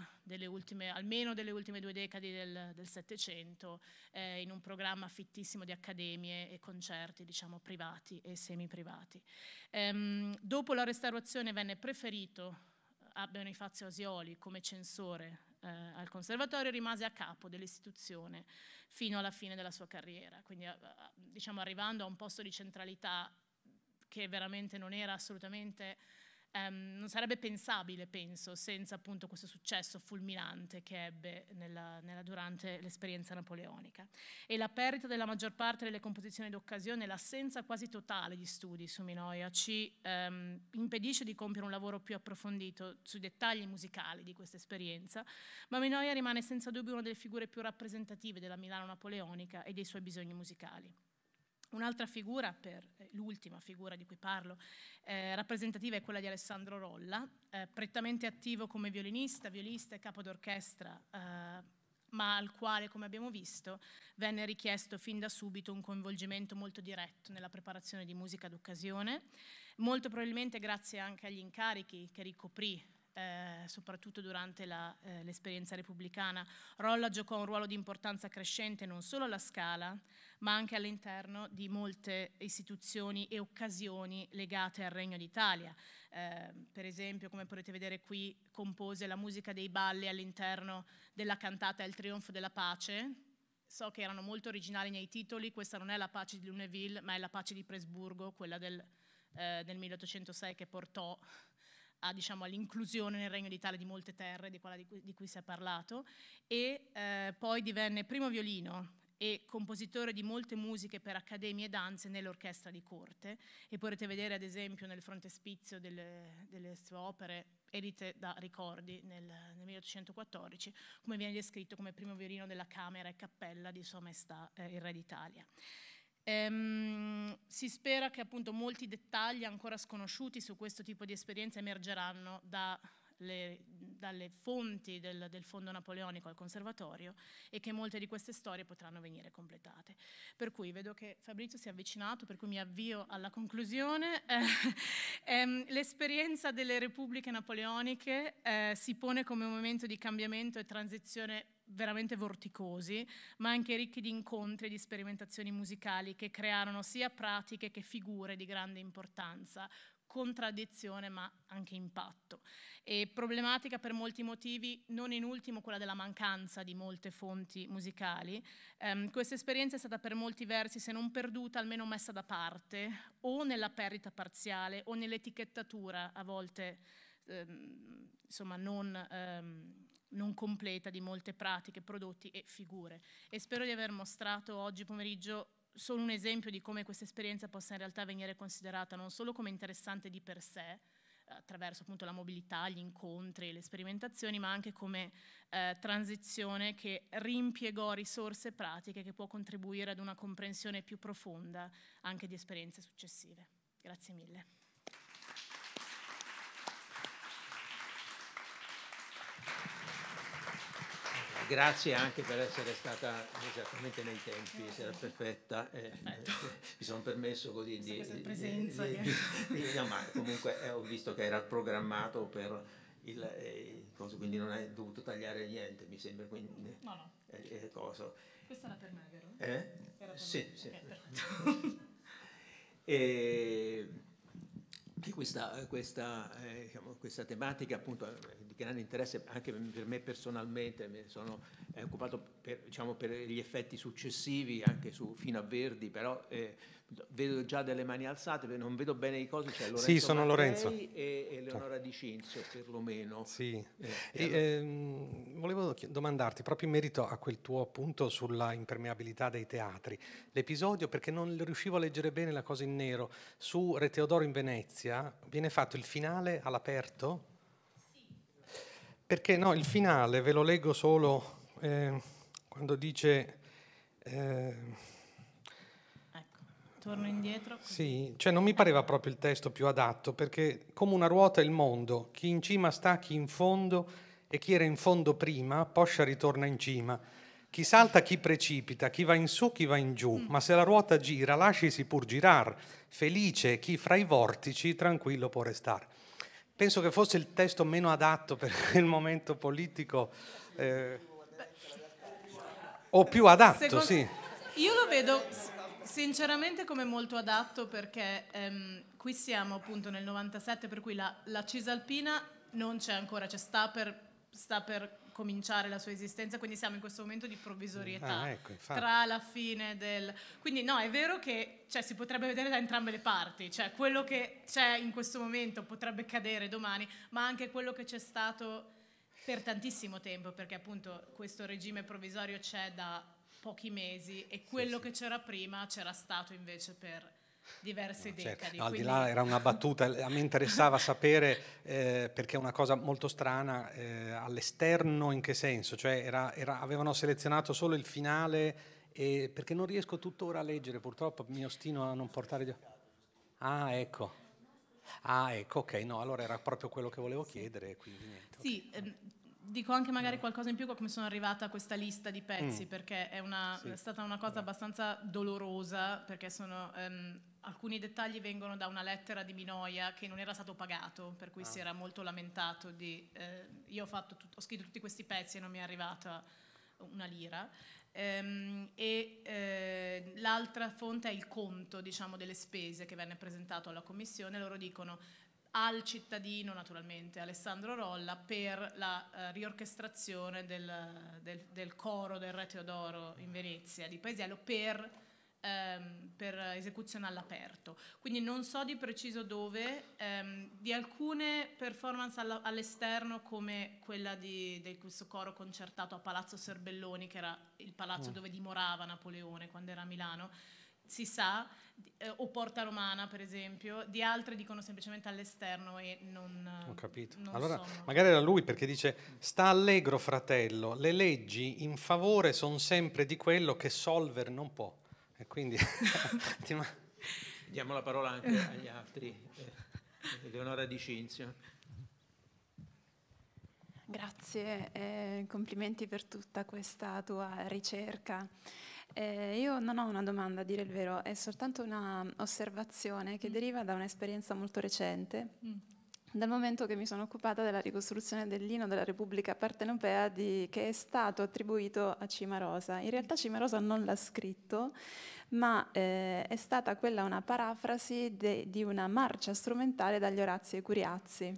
almeno delle ultime due decadi del Settecento eh, in un programma fittissimo di accademie e concerti diciamo privati e semi-privati. Ehm, dopo la restaurazione venne preferito a Bonifacio Asioli come censore eh, al conservatorio, rimase a capo dell'istituzione fino alla fine della sua carriera, quindi eh, diciamo arrivando a un posto di centralità che veramente non era assolutamente Um, non sarebbe pensabile, penso, senza appunto questo successo fulminante che ebbe nella, nella, durante l'esperienza napoleonica. E la perdita della maggior parte delle composizioni d'occasione, l'assenza quasi totale di studi su Minoia, ci um, impedisce di compiere un lavoro più approfondito sui dettagli musicali di questa esperienza, ma Minoia rimane senza dubbio una delle figure più rappresentative della Milano napoleonica e dei suoi bisogni musicali. Un'altra figura, per, eh, l'ultima figura di cui parlo, eh, rappresentativa è quella di Alessandro Rolla, eh, prettamente attivo come violinista, violista e capo d'orchestra, eh, ma al quale, come abbiamo visto, venne richiesto fin da subito un coinvolgimento molto diretto nella preparazione di musica d'occasione, molto probabilmente grazie anche agli incarichi che ricoprì eh, soprattutto durante la, eh, l'esperienza repubblicana, Rolla giocò un ruolo di importanza crescente non solo alla Scala, ma anche all'interno di molte istituzioni e occasioni legate al Regno d'Italia. Eh, per esempio, come potete vedere qui, compose la musica dei balli all'interno della cantata Il trionfo della pace. So che erano molto originali nei titoli, questa non è la pace di Luneville, ma è la pace di Presburgo, quella del, eh, del 1806 che portò a, diciamo, all'inclusione nel Regno d'Italia di molte terre, di, di, cui, di cui, si è parlato, e eh, poi divenne primo violino e compositore di molte musiche per accademie e danze nell'orchestra di corte e potete vedere ad esempio nel frontespizio delle, delle sue opere edite da Ricordi nel, nel, 1814 come viene descritto come primo violino della camera e cappella di Sua Maestà eh, il Re d'Italia. Ehm, si spera che appunto molti dettagli ancora sconosciuti su questo tipo di esperienze emergeranno da le, dalle fonti del, del, Fondo Napoleonico al Conservatorio e che molte di queste storie potranno venire completate. Per cui vedo che Fabrizio si è avvicinato, per cui mi avvio alla conclusione. Eh, l'esperienza delle repubbliche napoleoniche eh, si pone come un momento di cambiamento e transizione veramente vorticosi, ma anche ricchi di incontri e di sperimentazioni musicali che crearono sia pratiche che figure di grande importanza, contraddizione ma anche impatto. E problematica per molti motivi, non in ultimo quella della mancanza di molte fonti musicali. Um, questa esperienza è stata per molti versi, se non perduta, almeno messa da parte, o nella perdita parziale o nell'etichettatura a volte um, insomma, non, um, non completa di molte pratiche, prodotti e figure. E spero di aver mostrato oggi pomeriggio sono un esempio di come questa esperienza possa in realtà venire considerata non solo come interessante di per sé, attraverso appunto la mobilità, gli incontri, le sperimentazioni, ma anche come eh, transizione che rimpiegò risorse pratiche che può contribuire ad una comprensione più profonda anche di esperienze successive. Grazie mille. grazie anche per essere stata esattamente nei tempi, si era perfetta. Eh, mi sono permesso così di... di, presenza, di, di no, ma comunque eh, ho visto che era programmato per il, eh, quindi non hai dovuto tagliare niente, mi sembra. Quindi, no, no. Eh, eh Questa era per me, vero? Eh? Era per sì, me. sì. Okay, e, questa, questa, eh, diciamo, questa tematica appunto eh, grande interesse anche per me personalmente, mi sono eh, occupato per, diciamo, per, gli effetti successivi anche su Fino a Verdi, però eh, vedo già delle mani alzate, non vedo bene i cosi, cioè Lorenzo sì, sono Mattei Lorenzo. E, e Leonora Di Cinzio perlomeno. Sì. Eh, e, allora... Ehm, volevo domandarti proprio in merito a quel tuo appunto sulla impermeabilità dei teatri, l'episodio perché non riuscivo a leggere bene la cosa in nero, su Re Teodoro in Venezia viene fatto il finale all'aperto perché no, il finale ve lo leggo solo eh, quando dice... Eh, ecco, torno indietro. Sì, cioè non mi pareva proprio il testo più adatto, perché come una ruota il mondo, chi in cima sta, chi in fondo, e chi era in fondo prima, poscia ritorna in cima. Chi salta, chi precipita, chi va in su, chi va in giù, mm. ma se la ruota gira, lasciasi pur girar, felice chi fra i vortici tranquillo può restare. Penso che fosse il testo meno adatto per il momento politico. Eh, o più adatto, Secondo, sì. Io lo vedo sinceramente come molto adatto perché ehm, qui siamo appunto nel 97, per cui la, la Cisalpina non c'è ancora, cioè sta per, sta per cominciare la sua esistenza, quindi siamo in questo momento di provvisorietà ah, ecco, tra la fine del... Quindi no, è vero che cioè, si potrebbe vedere da entrambe le parti, cioè quello che c'è in questo momento potrebbe cadere domani, ma anche quello che c'è stato per tantissimo tempo, perché appunto questo regime provvisorio c'è da pochi mesi e quello sì, sì. che c'era prima c'era stato invece per diverse no, cioè, decadi. No, al quindi... di là era una battuta, a me interessava sapere eh, perché è una cosa molto strana eh, all'esterno in che senso, cioè era, era, avevano selezionato solo il finale e, perché non riesco tuttora a leggere, purtroppo mi ostino a non portare... Ah, ecco. Ah, ecco, ok, no, allora era proprio quello che volevo chiedere, quindi niente. Sì, okay. ehm, dico anche magari qualcosa in più come sono arrivata a questa lista di pezzi, mm. perché è, una, sì. è, stata una cosa abbastanza dolorosa, perché sono... Ehm, alcuni dettagli vengono da una lettera di Minoia che non era stato pagato, per cui ah. si era molto lamentato di... Eh, io ho, ho, scritto tutti questi pezzi e non mi è arrivata una lira. Ehm, e eh, l'altra fonte è il conto, diciamo, delle spese che venne presentato alla commissione. Loro dicono al cittadino, naturalmente, Alessandro Rolla, per la eh, riorchestrazione del, del, del coro del Re Teodoro in Venezia di Paesiello per ehm, per esecuzione all'aperto. Quindi non so di preciso dove, ehm, di alcune performance all'esterno come quella di, di, questo coro concertato a Palazzo Serbelloni, che era il palazzo oh. dove dimorava Napoleone quando era a Milano, si sa, eh, o Porta Romana per esempio, di altre dicono semplicemente all'esterno e non... Ho capito. Non allora sono. magari era lui perché dice, sta allegro fratello, le leggi in favore sono sempre di quello che solver non può. E quindi diamo la parola anche agli altri. Eh, Eleonora Di Cinzio. Grazie, eh, complimenti per tutta questa tua ricerca. Eh, io non ho una domanda, a dire il vero, è soltanto un'osservazione che mm. deriva da un'esperienza molto recente. Mm dal momento che mi sono occupata della ricostruzione dell'ino della Repubblica Partenopea di, che è stato attribuito a Cimarosa. In realtà Cimarosa non l'ha scritto, ma eh, è stata quella una parafrasi de, di una marcia strumentale dagli Orazio e Curiazzi.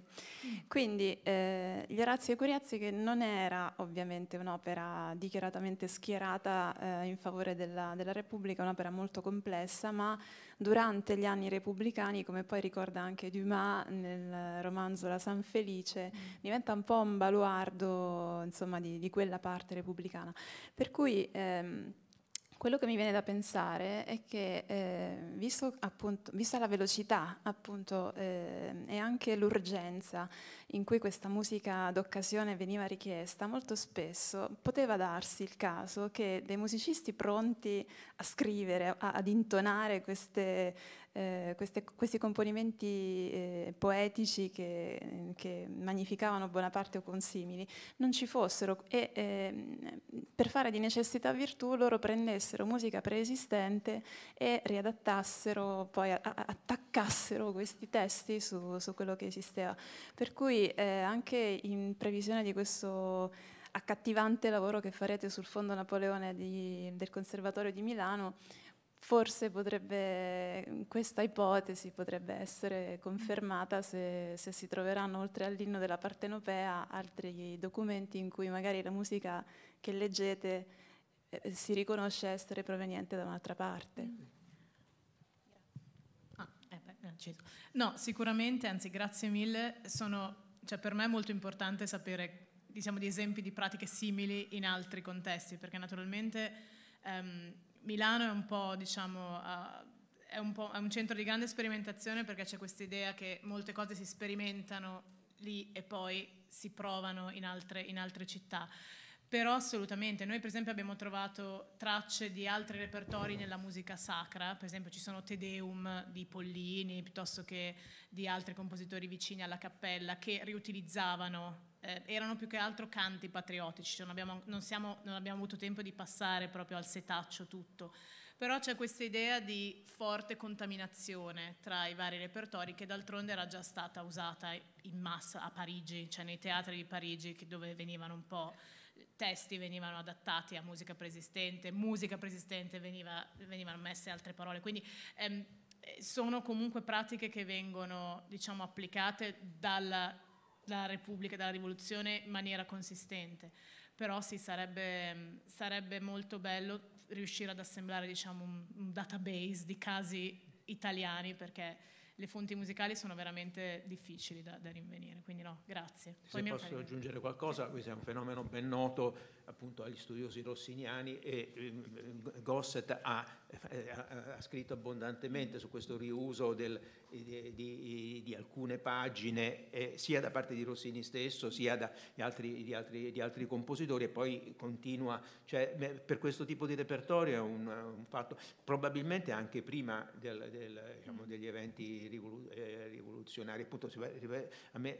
Quindi eh, gli Orazio e Curiazzi che non era ovviamente un'opera dichiaratamente schierata eh, in favore della, della Repubblica, un'opera molto complessa, ma durante gli anni repubblicani, come poi ricorda anche Dumas nel romanzo La San Felice, diventa un po' un baluardo insomma, di, di quella parte repubblicana. Per cui ehm, quello che mi viene da pensare è che, eh, visto, appunto, vista la velocità appunto, eh, e anche l'urgenza in cui questa musica d'occasione veniva richiesta, molto spesso poteva darsi il caso che dei musicisti pronti a scrivere, a, ad intonare queste eh, queste, questi componimenti eh, poetici che, che, magnificavano Bonaparte o consimili non ci fossero e eh, per fare di necessità virtù loro prendessero musica preesistente e riadattassero, poi a, a, attaccassero questi testi su, su, quello che esisteva. Per cui eh, anche in previsione di questo accattivante lavoro che farete sul Fondo Napoleone di, del Conservatorio di Milano, forse potrebbe, questa ipotesi potrebbe essere confermata se, se si troveranno oltre all'inno della partenopea altri documenti in cui magari la musica che leggete eh, si riconosce essere proveniente da un'altra parte. Mm. Ah, eh, no, sicuramente, anzi grazie mille, sono, cioè, per me è molto importante sapere diciamo, di esempi di pratiche simili in altri contesti, perché naturalmente ehm, Milano è un po', diciamo, uh, è, un po', è un centro di grande sperimentazione perché c'è questa idea che molte cose si sperimentano lì e poi si provano in altre, in altre città. Però assolutamente, noi per esempio abbiamo trovato tracce di altri repertori nella musica sacra, per esempio ci sono Tedeum di Pollini piuttosto che di altri compositori vicini alla cappella che riutilizzavano eh, erano più che altro canti patriottici, cioè non, abbiamo, non, siamo, non abbiamo avuto tempo di passare proprio al setaccio tutto, però c'è questa idea di forte contaminazione tra i vari repertori che d'altronde era già stata usata in massa a Parigi, cioè nei teatri di Parigi dove venivano un po' testi venivano adattati a musica preesistente, musica preesistente veniva, venivano messe altre parole, quindi ehm, sono comunque pratiche che vengono diciamo, applicate dalla dalla Repubblica, dalla Rivoluzione in maniera consistente. Però sì, sarebbe, sarebbe molto bello riuscire ad assemblare diciamo, un, un database di casi italiani perché le fonti musicali sono veramente difficili da, da rinvenire, quindi no, grazie. Poi Se posso apparire. aggiungere qualcosa, questo è un fenomeno ben noto appunto agli studiosi rossiniani e eh, Gosset ha eh, eh, ha scritto abbondantemente su questo riuso del, eh, di, di, di, alcune pagine, eh, sia da parte di Rossini stesso, sia da, di, altri, altri, di, altri, compositori, e poi continua. Cioè, per questo tipo di repertorio è un, un fatto, probabilmente anche prima del, del, diciamo, degli eventi rivoluzionari. Appunto, a me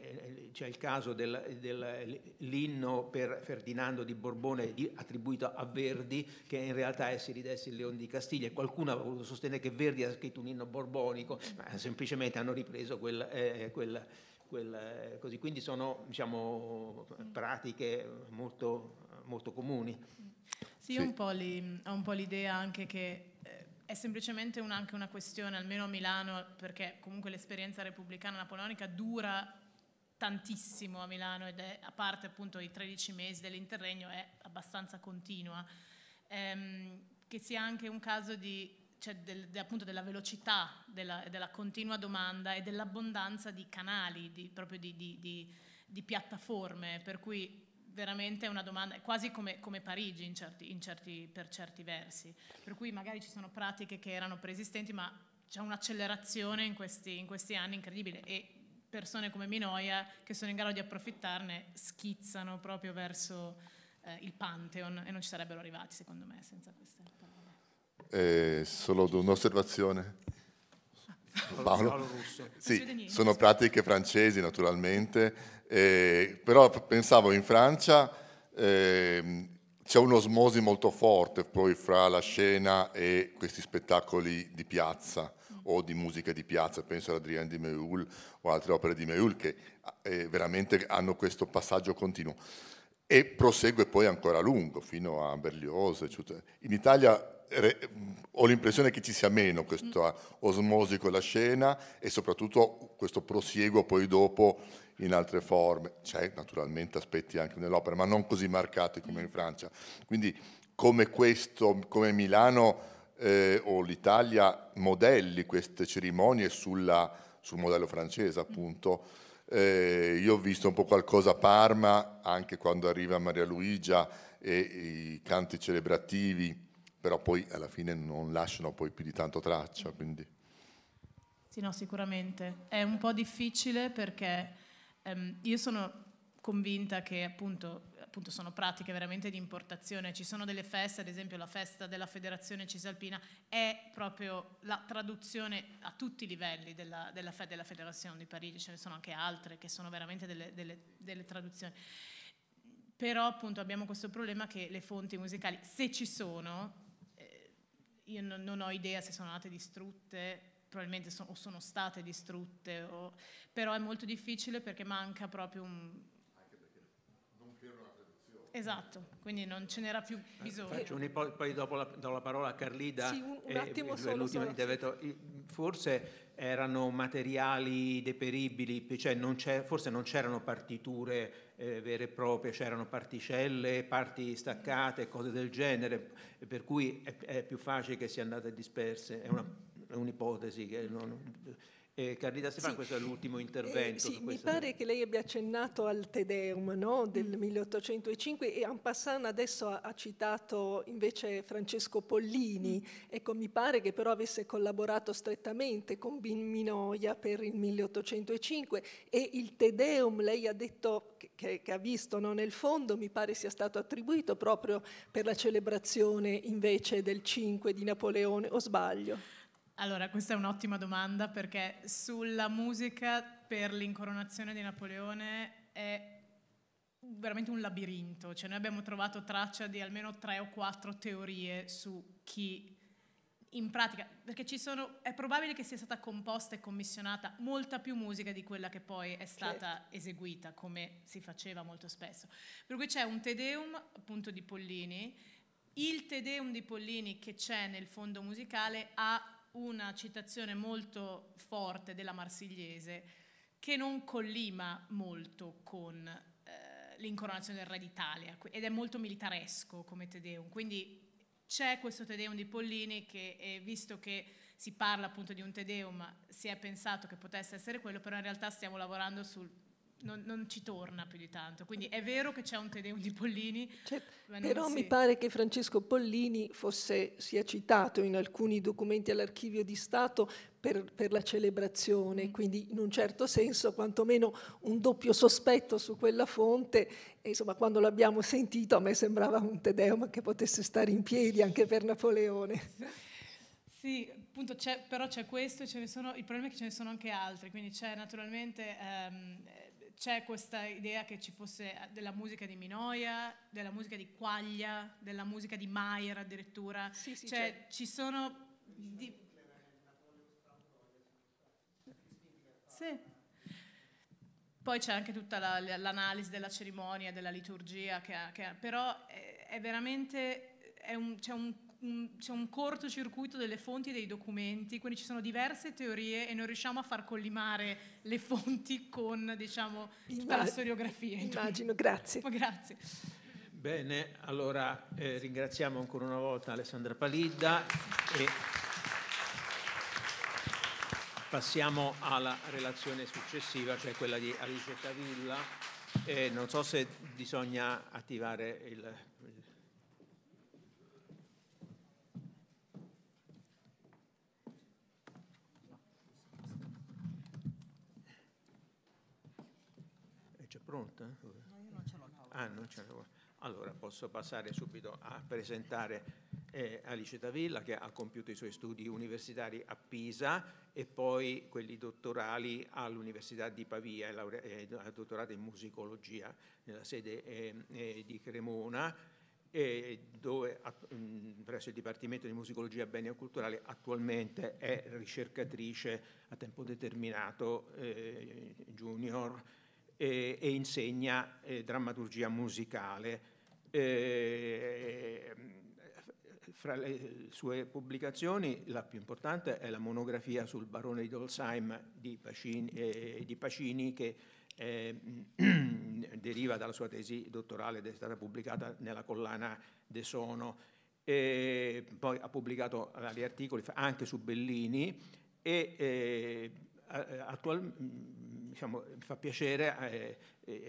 c'è il caso dell'inno per Ferdinando di Borbone attribuito a Verdi, che in realtà è Si ridesse il leone di Castiglia, Sicilia, qualcuno ha voluto sostenere che Verdi ha scritto un inno borbonico, ma semplicemente hanno ripreso quel, eh, quel, quel, eh, così. Quindi sono diciamo, pratiche molto, molto comuni. Sì, sì. Un li, ho un po' l'idea anche che eh, è semplicemente un, anche una questione, almeno a Milano, perché comunque l'esperienza repubblicana napoleonica dura tantissimo a Milano ed è, a parte appunto i 13 mesi dell'interregno, è abbastanza continua. Ehm, che sia anche un caso di, cioè del, de, appunto della velocità, della, della, continua domanda e dell'abbondanza di canali, di, proprio di, di, piattaforme, per cui veramente è una domanda, è quasi come, come Parigi in certi, in certi, per certi versi, per cui magari ci sono pratiche che erano preesistenti, ma c'è un'accelerazione in questi, in questi anni incredibile e persone come Minoia che sono in grado di approfittarne schizzano proprio verso eh, il Pantheon e non ci sarebbero arrivati secondo me senza queste. Eh, solo un'osservazione. Paolo? Sì, sono pratiche francesi naturalmente, eh, però pensavo in Francia eh, c'è un'osmosi molto forte poi fra la scena e questi spettacoli di piazza o di musica di piazza, penso ad Adrien di Meul o altre opere di Meul che eh, veramente hanno questo passaggio continuo e prosegue poi ancora a lungo fino a Berlioz. Eccetera. In Italia ho l'impressione che ci sia meno questa mm. eh, osmosi con la scena e soprattutto questo prosieguo poi dopo in altre forme. C'è naturalmente aspetti anche nell'opera, ma non così marcati come in mm. Francia. Quindi come questo, come Milano eh, o l'Italia modelli queste cerimonie sulla, sul modello francese mm. appunto. Eh, io ho visto un po' qualcosa a Parma, anche quando arriva Maria Luigia e i canti celebrativi però poi alla fine non lasciano poi più di tanto traccia. Quindi. Sì, no, sicuramente. È un po' difficile perché ehm, io sono convinta che appunto, appunto, sono pratiche veramente di importazione. Ci sono delle feste, ad esempio la festa della Federazione Cisalpina è proprio la traduzione a tutti i livelli della, della, della Federazione di Parigi, ce ne sono anche altre che sono veramente delle, delle, delle traduzioni. Però appunto abbiamo questo problema che le fonti musicali, se ci sono, io non, non, ho idea se sono nate distrutte, probabilmente so, o sono state distrutte, o, però è molto difficile perché manca proprio un, Esatto, quindi non ce n'era più eh, bisogno. Faccio Ipo- poi dopo la, do la parola a Carlida. Sì, un, un attimo e, solo, solo. Forse erano materiali deperibili, cioè non forse non c'erano partiture eh, vere e proprie, c'erano particelle, parti staccate, cose del genere, per cui è, è più facile che siano andate disperse, è, una, è un'ipotesi che non eh, Carlita Stefano, sì. questo è l'ultimo eh, intervento. Eh, sì, mi pare che lei abbia accennato al Tedeum no? Mm. del 1805 e Ampassan adesso ha, ha, citato invece Francesco Pollini. Mm. Ecco, mi pare che però avesse collaborato strettamente con Bin Minoia per il 1805 e il Tedeum, lei ha detto che, che ha visto no? nel fondo, mi pare sia stato attribuito proprio per la celebrazione invece del 5 di Napoleone, o sbaglio? Allora, questa è un'ottima domanda perché sulla musica per l'incoronazione di Napoleone è veramente un labirinto, cioè noi abbiamo trovato traccia di almeno tre o quattro teorie su chi in pratica, perché sono, è probabile che sia stata composta e commissionata molta più musica di quella che poi è stata certo. eseguita, come si faceva molto spesso. Per cui c'è un Tedeum appunto di Pollini, il Tedeum di Pollini che c'è nel fondo musicale ha una citazione molto forte della Marsigliese che non collima molto con eh, l'incoronazione del re d'Italia ed è molto militaresco come Tedeum, quindi c'è questo Tedeum di Pollini che eh, visto che si parla appunto di un Tedeum si è pensato che potesse essere quello, però in realtà stiamo lavorando sul non, non, ci torna più di tanto. Quindi è vero che c'è un Tedeum di Pollini. Cioè, però si... mi pare che Francesco Pollini fosse, sia citato in alcuni documenti all'archivio di Stato per, per la celebrazione, mm. quindi in un certo senso quantomeno un doppio sospetto su quella fonte. E, insomma, quando l'abbiamo sentito a me sembrava un Tedeum che potesse stare in piedi anche per Napoleone. Sì, appunto c'è, però c'è questo, ce ne sono, il problema è che ce ne sono anche altri, quindi c'è naturalmente ehm, c'è questa idea che ci fosse eh, della musica di Minoia, della musica di Quaglia, della musica di Maier addirittura. Sì, sì, cioè, certo. ci sono... Di... Sì. Poi c'è anche tutta la, l'analisi della cerimonia, della liturgia, che, che, però è, eh, è veramente... È un, c'è un c'è un cortocircuito delle fonti e dei documenti, quindi ci sono diverse teorie e non riusciamo a far collimare le fonti con diciamo, tutta Immag- la storiografia. Immagino, grazie. grazie. Bene, allora eh, ringraziamo ancora una volta Alessandra Palidda e passiamo alla relazione successiva, cioè quella di Alice Cavilla. Eh, non so se bisogna attivare il Pronto? No, io non ce l'ho Ah, non ce l'ho. Allora posso passare subito a presentare eh, Alice Tavilla che ha compiuto i suoi studi universitari a Pisa e poi quelli dottorali all'Università di Pavia, è, laurea- è dottorata in musicologia nella sede ehm, eh, di Cremona. Dove, att- mh, mm, presso il Dipartimento di Musicologia e Beni Culturali attualmente è ricercatrice a tempo determinato eh, junior eh, e insegna eh, drammaturgia musicale. Eh, fra le sue pubblicazioni la più importante è la monografia sul barone di Dolzheim di Pacini, eh, di Pacini che eh, deriva dalla sua tesi dottorale ed è stata pubblicata nella collana De Sono. E poi ha pubblicato vari articoli anche su Bellini e eh, attualmente diciamo, mi fa piacere eh,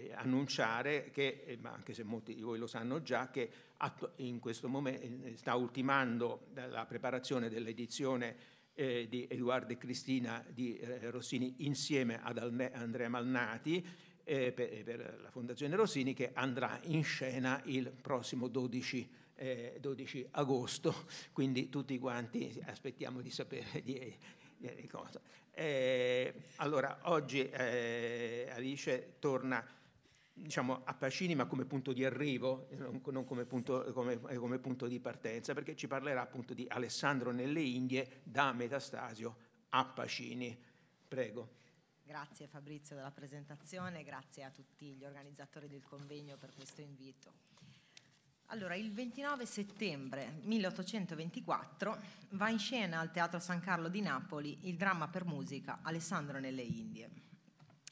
eh, annunciare che, eh, ma anche se molti di voi lo sanno già, che in questo momento eh, sta ultimando la preparazione dell'edizione eh, di Edoardo e Cristina di eh, Rossini insieme ad Alne Andrea Malnati eh, per, eh, per, la Fondazione Rossini che andrà in scena il prossimo 12, 12 agosto, quindi tutti quanti aspettiamo di sapere di, eh, cosa. Eh, allora, oggi eh, Alice torna diciamo, a Pacini ma come punto di arrivo, eh, non come punto, come, eh, come punto di partenza, perché ci parlerà appunto di Alessandro nelle Indie da Metastasio a Pacini. Prego. Grazie Fabrizio della presentazione, grazie a tutti gli organizzatori del convegno per questo invito. Allora, il 29 settembre 1824 va in scena al Teatro San Carlo di Napoli il dramma per musica Alessandro nelle Indie.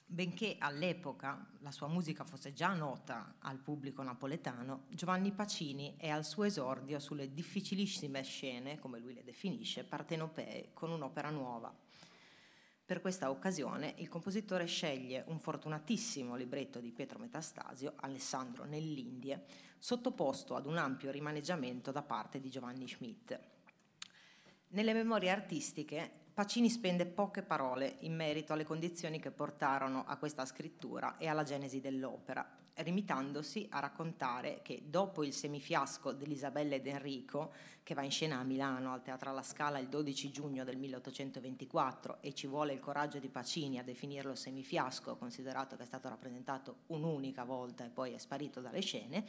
Benché all'epoca la sua musica fosse già nota al pubblico napoletano, Giovanni Pacini è al suo esordio sulle difficilissime scene, come lui le definisce, partenopee, con un'opera nuova per questa occasione il compositore sceglie un fortunatissimo libretto di Pietro Metastasio, Alessandro nell'Indie, sottoposto ad un ampio rimaneggiamento da parte di Giovanni Schmidt. Nelle memorie artistiche Pacini spende poche parole in merito alle condizioni che portarono a questa scrittura e alla genesi dell'opera limitandosi a raccontare che dopo il semifiasco dell'Isabella ed Enrico, che va in scena a Milano al Teatro alla Scala il 12 giugno del 1824 e ci vuole il coraggio di Pacini a definirlo semifiasco, considerato che è stato rappresentato un'unica volta e poi è sparito dalle scene,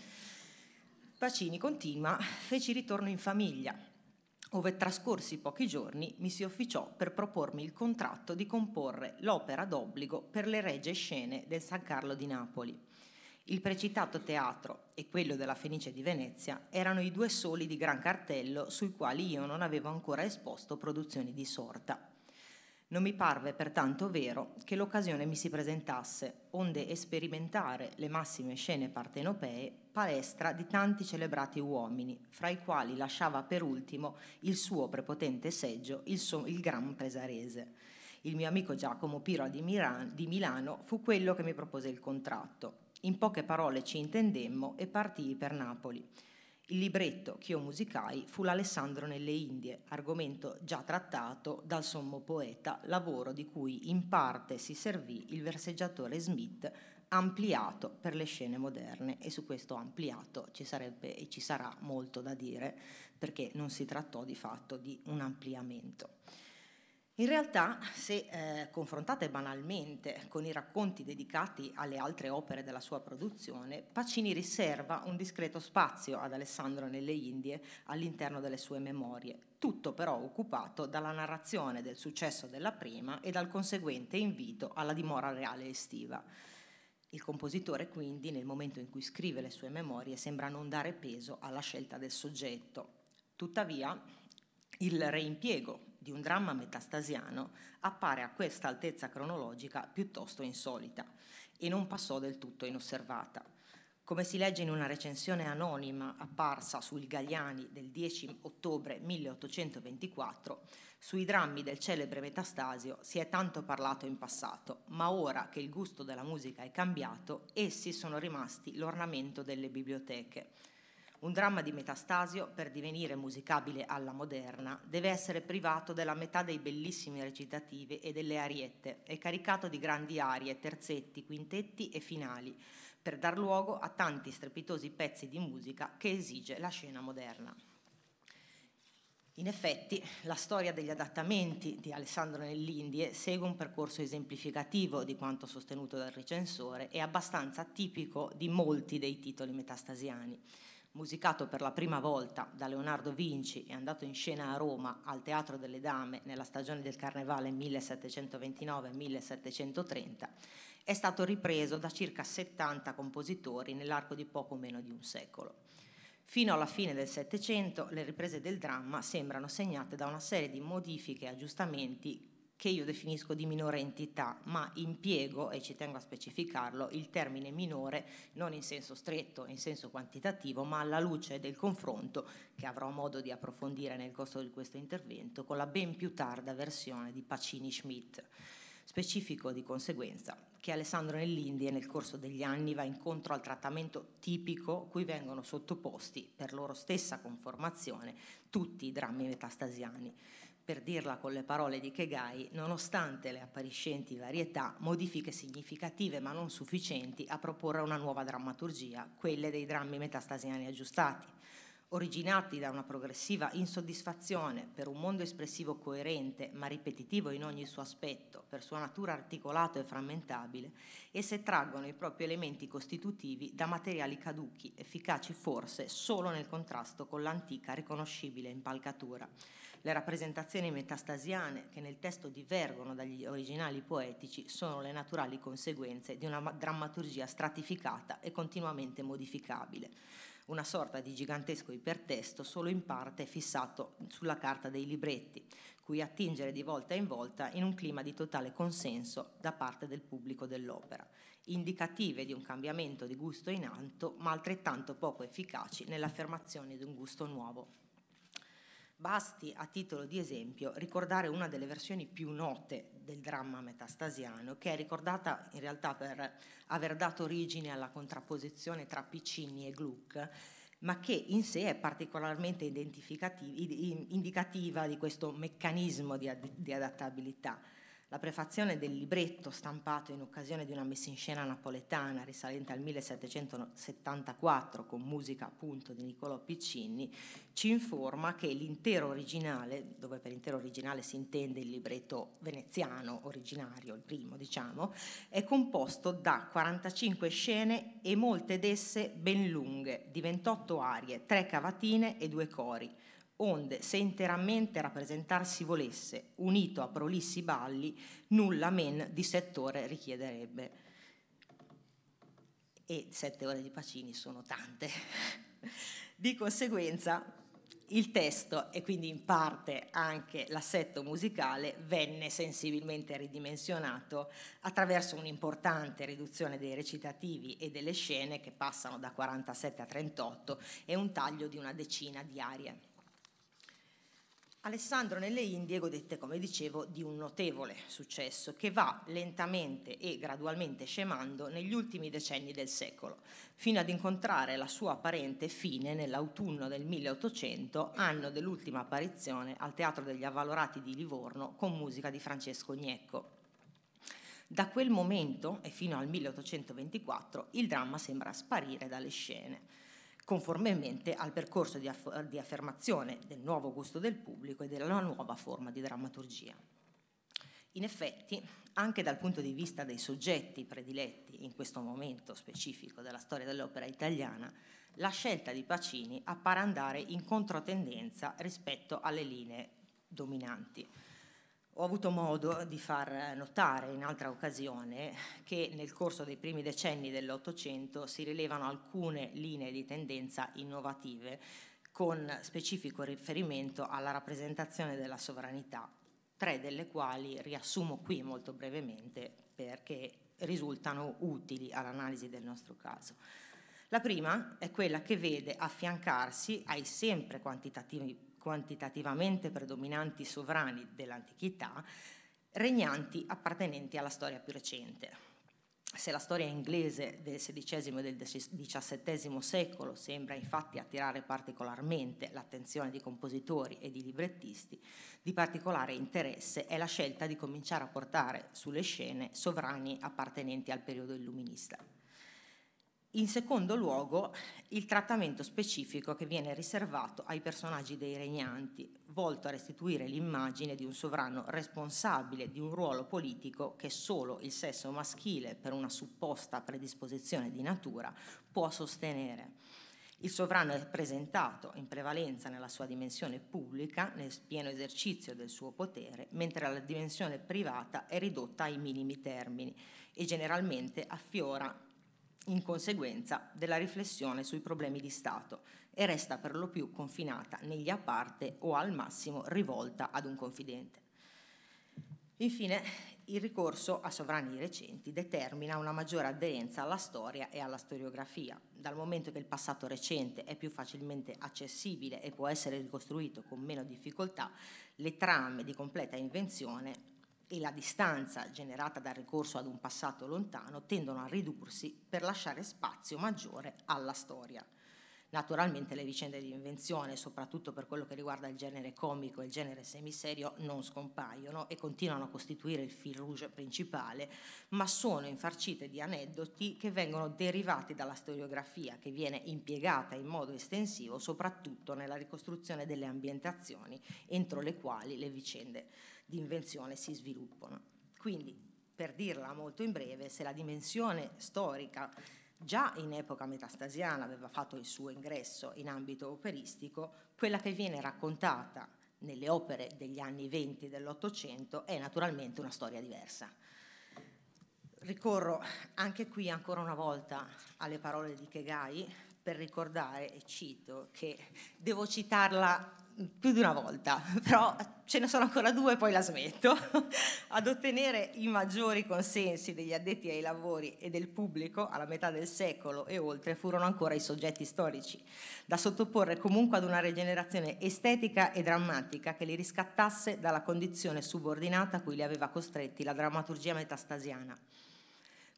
Pacini continua, feci ritorno in famiglia, ove trascorsi pochi giorni mi si officiò per propormi il contratto di comporre l'opera d'obbligo per le regie scene del San Carlo di Napoli il precitato teatro e quello della Fenice di Venezia erano i due soli di gran cartello sui quali io non avevo ancora esposto produzioni di sorta. Non mi parve pertanto vero che l'occasione mi si presentasse, onde sperimentare le massime scene partenopee, palestra di tanti celebrati uomini, fra i quali lasciava per ultimo il suo prepotente seggio il, so- il gran presarese. Il mio amico Giacomo Piro di, Miran- di Milano fu quello che mi propose il contratto in poche parole ci intendemmo e partii per Napoli. Il libretto che io musicai fu l'Alessandro nelle Indie, argomento già trattato dal sommo poeta, lavoro di cui in parte si servì il verseggiatore Smith, ampliato per le scene moderne e su questo ampliato ci sarebbe e ci sarà molto da dire perché non si trattò di fatto di un ampliamento. In realtà, se eh, confrontate banalmente con i racconti dedicati alle altre opere della sua produzione, Pacini riserva un discreto spazio ad Alessandro nelle Indie all'interno delle sue memorie, tutto però occupato dalla narrazione del successo della prima e dal conseguente invito alla dimora reale estiva. Il compositore quindi, nel momento in cui scrive le sue memorie, sembra non dare peso alla scelta del soggetto. Tuttavia, il reimpiego di un dramma metastasiano appare a questa altezza cronologica piuttosto insolita e non passò del tutto inosservata. Come si legge in una recensione anonima apparsa sul Gagliani del 10 ottobre 1824, sui drammi del celebre Metastasio si è tanto parlato in passato, ma ora che il gusto della musica è cambiato, essi sono rimasti l'ornamento delle biblioteche un dramma di Metastasio, per divenire musicabile alla moderna, deve essere privato della metà dei bellissimi recitativi e delle ariette e caricato di grandi arie, terzetti, quintetti e finali, per dar luogo a tanti strepitosi pezzi di musica che esige la scena moderna. In effetti, la storia degli adattamenti di Alessandro nell'Indie segue un percorso esemplificativo di quanto sostenuto dal recensore e abbastanza tipico di molti dei titoli metastasiani musicato per la prima volta da Leonardo Vinci e andato in scena a Roma al Teatro delle Dame nella stagione del Carnevale 1729-1730, è stato ripreso da circa 70 compositori nell'arco di poco meno di un secolo. Fino alla fine del Settecento le riprese del dramma sembrano segnate da una serie di modifiche e aggiustamenti che io definisco di minore entità, ma impiego, e ci tengo a specificarlo, il termine minore non in senso stretto, in senso quantitativo, ma alla luce del confronto, che avrò modo di approfondire nel corso di questo intervento, con la ben più tarda versione di Pacini-Schmidt. Specifico di conseguenza che Alessandro Nell'Indie nel corso degli anni va incontro al trattamento tipico cui vengono sottoposti, per loro stessa conformazione, tutti i drammi metastasiani per dirla con le parole di Kegai, nonostante le appariscenti varietà, modifiche significative ma non sufficienti a proporre una nuova drammaturgia, quelle dei drammi metastasiani aggiustati, originati da una progressiva insoddisfazione per un mondo espressivo coerente ma ripetitivo in ogni suo aspetto, per sua natura articolato e frammentabile, esse traggono i propri elementi costitutivi da materiali caduchi, efficaci forse solo nel contrasto con l'antica riconoscibile impalcatura le rappresentazioni metastasiane che nel testo divergono dagli originali poetici sono le naturali conseguenze di una drammaturgia stratificata e continuamente modificabile una sorta di gigantesco ipertesto solo in parte fissato sulla carta dei libretti, cui attingere di volta in volta in un clima di totale consenso da parte del pubblico dell'opera, indicative di un cambiamento di gusto in alto, ma altrettanto poco efficaci nell'affermazione di un gusto nuovo. Basti a titolo di esempio ricordare una delle versioni più note del dramma metastasiano, che è ricordata in realtà per aver dato origine alla contrapposizione tra Piccini e Gluck, ma che in sé è particolarmente indicativa di questo meccanismo di, di adattabilità la prefazione del libretto stampato in occasione di una messa in scena napoletana risalente al 1774 con musica appunto di Niccolò Piccinni ci informa che l'intero originale, dove per intero originale si intende il libretto veneziano originario, il primo diciamo, è composto da 45 scene e molte d'esse ben lunghe, di 28 arie, 3 cavatine e 2 cori onde se interamente rappresentarsi volesse, unito a prolissi balli, nulla men di settore richiederebbe. E sette ore di Pacini sono tante. di conseguenza il testo e quindi in parte anche l'assetto musicale venne sensibilmente ridimensionato attraverso un'importante riduzione dei recitativi e delle scene che passano da 47 a 38 e un taglio di una decina di arie. Alessandro nelle Indie godette, ecco, come dicevo, di un notevole successo che va lentamente e gradualmente scemando negli ultimi decenni del secolo, fino ad incontrare la sua apparente fine nell'autunno del 1800, anno dell'ultima apparizione al Teatro degli Avvalorati di Livorno con musica di Francesco Gnecco. Da quel momento e fino al 1824 il dramma sembra sparire dalle scene conformemente al percorso di, aff- di affermazione del nuovo gusto del pubblico e della nuova forma di drammaturgia. In effetti, anche dal punto di vista dei soggetti prediletti in questo momento specifico della storia dell'opera italiana, la scelta di Pacini appare andare in controtendenza rispetto alle linee dominanti, ho avuto modo di far notare in altra occasione che nel corso dei primi decenni dell'Ottocento si rilevano alcune linee di tendenza innovative con specifico riferimento alla rappresentazione della sovranità, tre delle quali riassumo qui molto brevemente perché risultano utili all'analisi del nostro caso. La prima è quella che vede affiancarsi ai sempre quantitativi quantitativamente predominanti sovrani dell'antichità, regnanti appartenenti alla storia più recente. Se la storia inglese del XVI e del XVII secolo sembra infatti attirare particolarmente l'attenzione di compositori e di librettisti, di particolare interesse è la scelta di cominciare a portare sulle scene sovrani appartenenti al periodo illuminista. In secondo luogo, il trattamento specifico che viene riservato ai personaggi dei regnanti, volto a restituire l'immagine di un sovrano responsabile di un ruolo politico che solo il sesso maschile, per una supposta predisposizione di natura, può sostenere. Il sovrano è presentato in prevalenza nella sua dimensione pubblica, nel pieno esercizio del suo potere, mentre la dimensione privata è ridotta ai minimi termini e generalmente affiora in conseguenza della riflessione sui problemi di Stato e resta per lo più confinata negli a parte o al massimo rivolta ad un confidente. Infine, il ricorso a sovrani recenti determina una maggiore aderenza alla storia e alla storiografia, dal momento che il passato recente è più facilmente accessibile e può essere ricostruito con meno difficoltà, le trame di completa invenzione e la distanza generata dal ricorso ad un passato lontano tendono a ridursi per lasciare spazio maggiore alla storia. Naturalmente le vicende di invenzione, soprattutto per quello che riguarda il genere comico e il genere semiserio, non scompaiono e continuano a costituire il fil rouge principale, ma sono infarcite di aneddoti che vengono derivati dalla storiografia, che viene impiegata in modo estensivo soprattutto nella ricostruzione delle ambientazioni entro le quali le vicende di invenzione si sviluppano. Quindi, per dirla molto in breve, se la dimensione storica già in epoca metastasiana aveva fatto il suo ingresso in ambito operistico, quella che viene raccontata nelle opere degli anni 20 dell'Ottocento è naturalmente una storia diversa. Ricorro anche qui ancora una volta alle parole di Kegai per ricordare, e cito, che devo citarla più di una volta, però ce ne sono ancora due, poi la smetto, ad ottenere i maggiori consensi degli addetti ai lavori e del pubblico alla metà del secolo e oltre furono ancora i soggetti storici, da sottoporre comunque ad una rigenerazione estetica e drammatica che li riscattasse dalla condizione subordinata a cui li aveva costretti la drammaturgia metastasiana.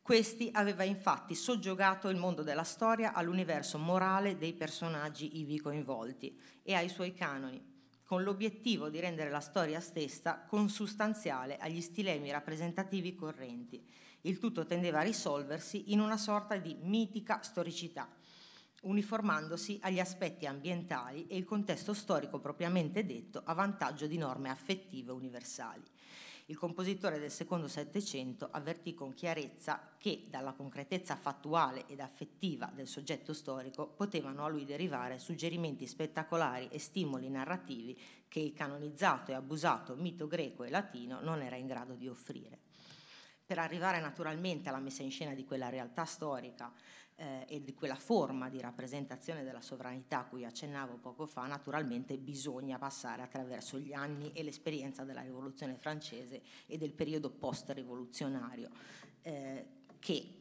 Questi aveva infatti soggiogato il mondo della storia all'universo morale dei personaggi ivi coinvolti e ai suoi canoni, con l'obiettivo di rendere la storia stessa consustanziale agli stilemi rappresentativi correnti. Il tutto tendeva a risolversi in una sorta di mitica storicità, uniformandosi agli aspetti ambientali e il contesto storico propriamente detto a vantaggio di norme affettive universali. Il compositore del secondo Settecento avvertì con chiarezza che dalla concretezza fattuale ed affettiva del soggetto storico potevano a lui derivare suggerimenti spettacolari e stimoli narrativi che il canonizzato e abusato mito greco e latino non era in grado di offrire per arrivare naturalmente alla messa in scena di quella realtà storica eh, e di quella forma di rappresentazione della sovranità a cui accennavo poco fa, naturalmente bisogna passare attraverso gli anni e l'esperienza della rivoluzione francese e del periodo post-rivoluzionario, eh, che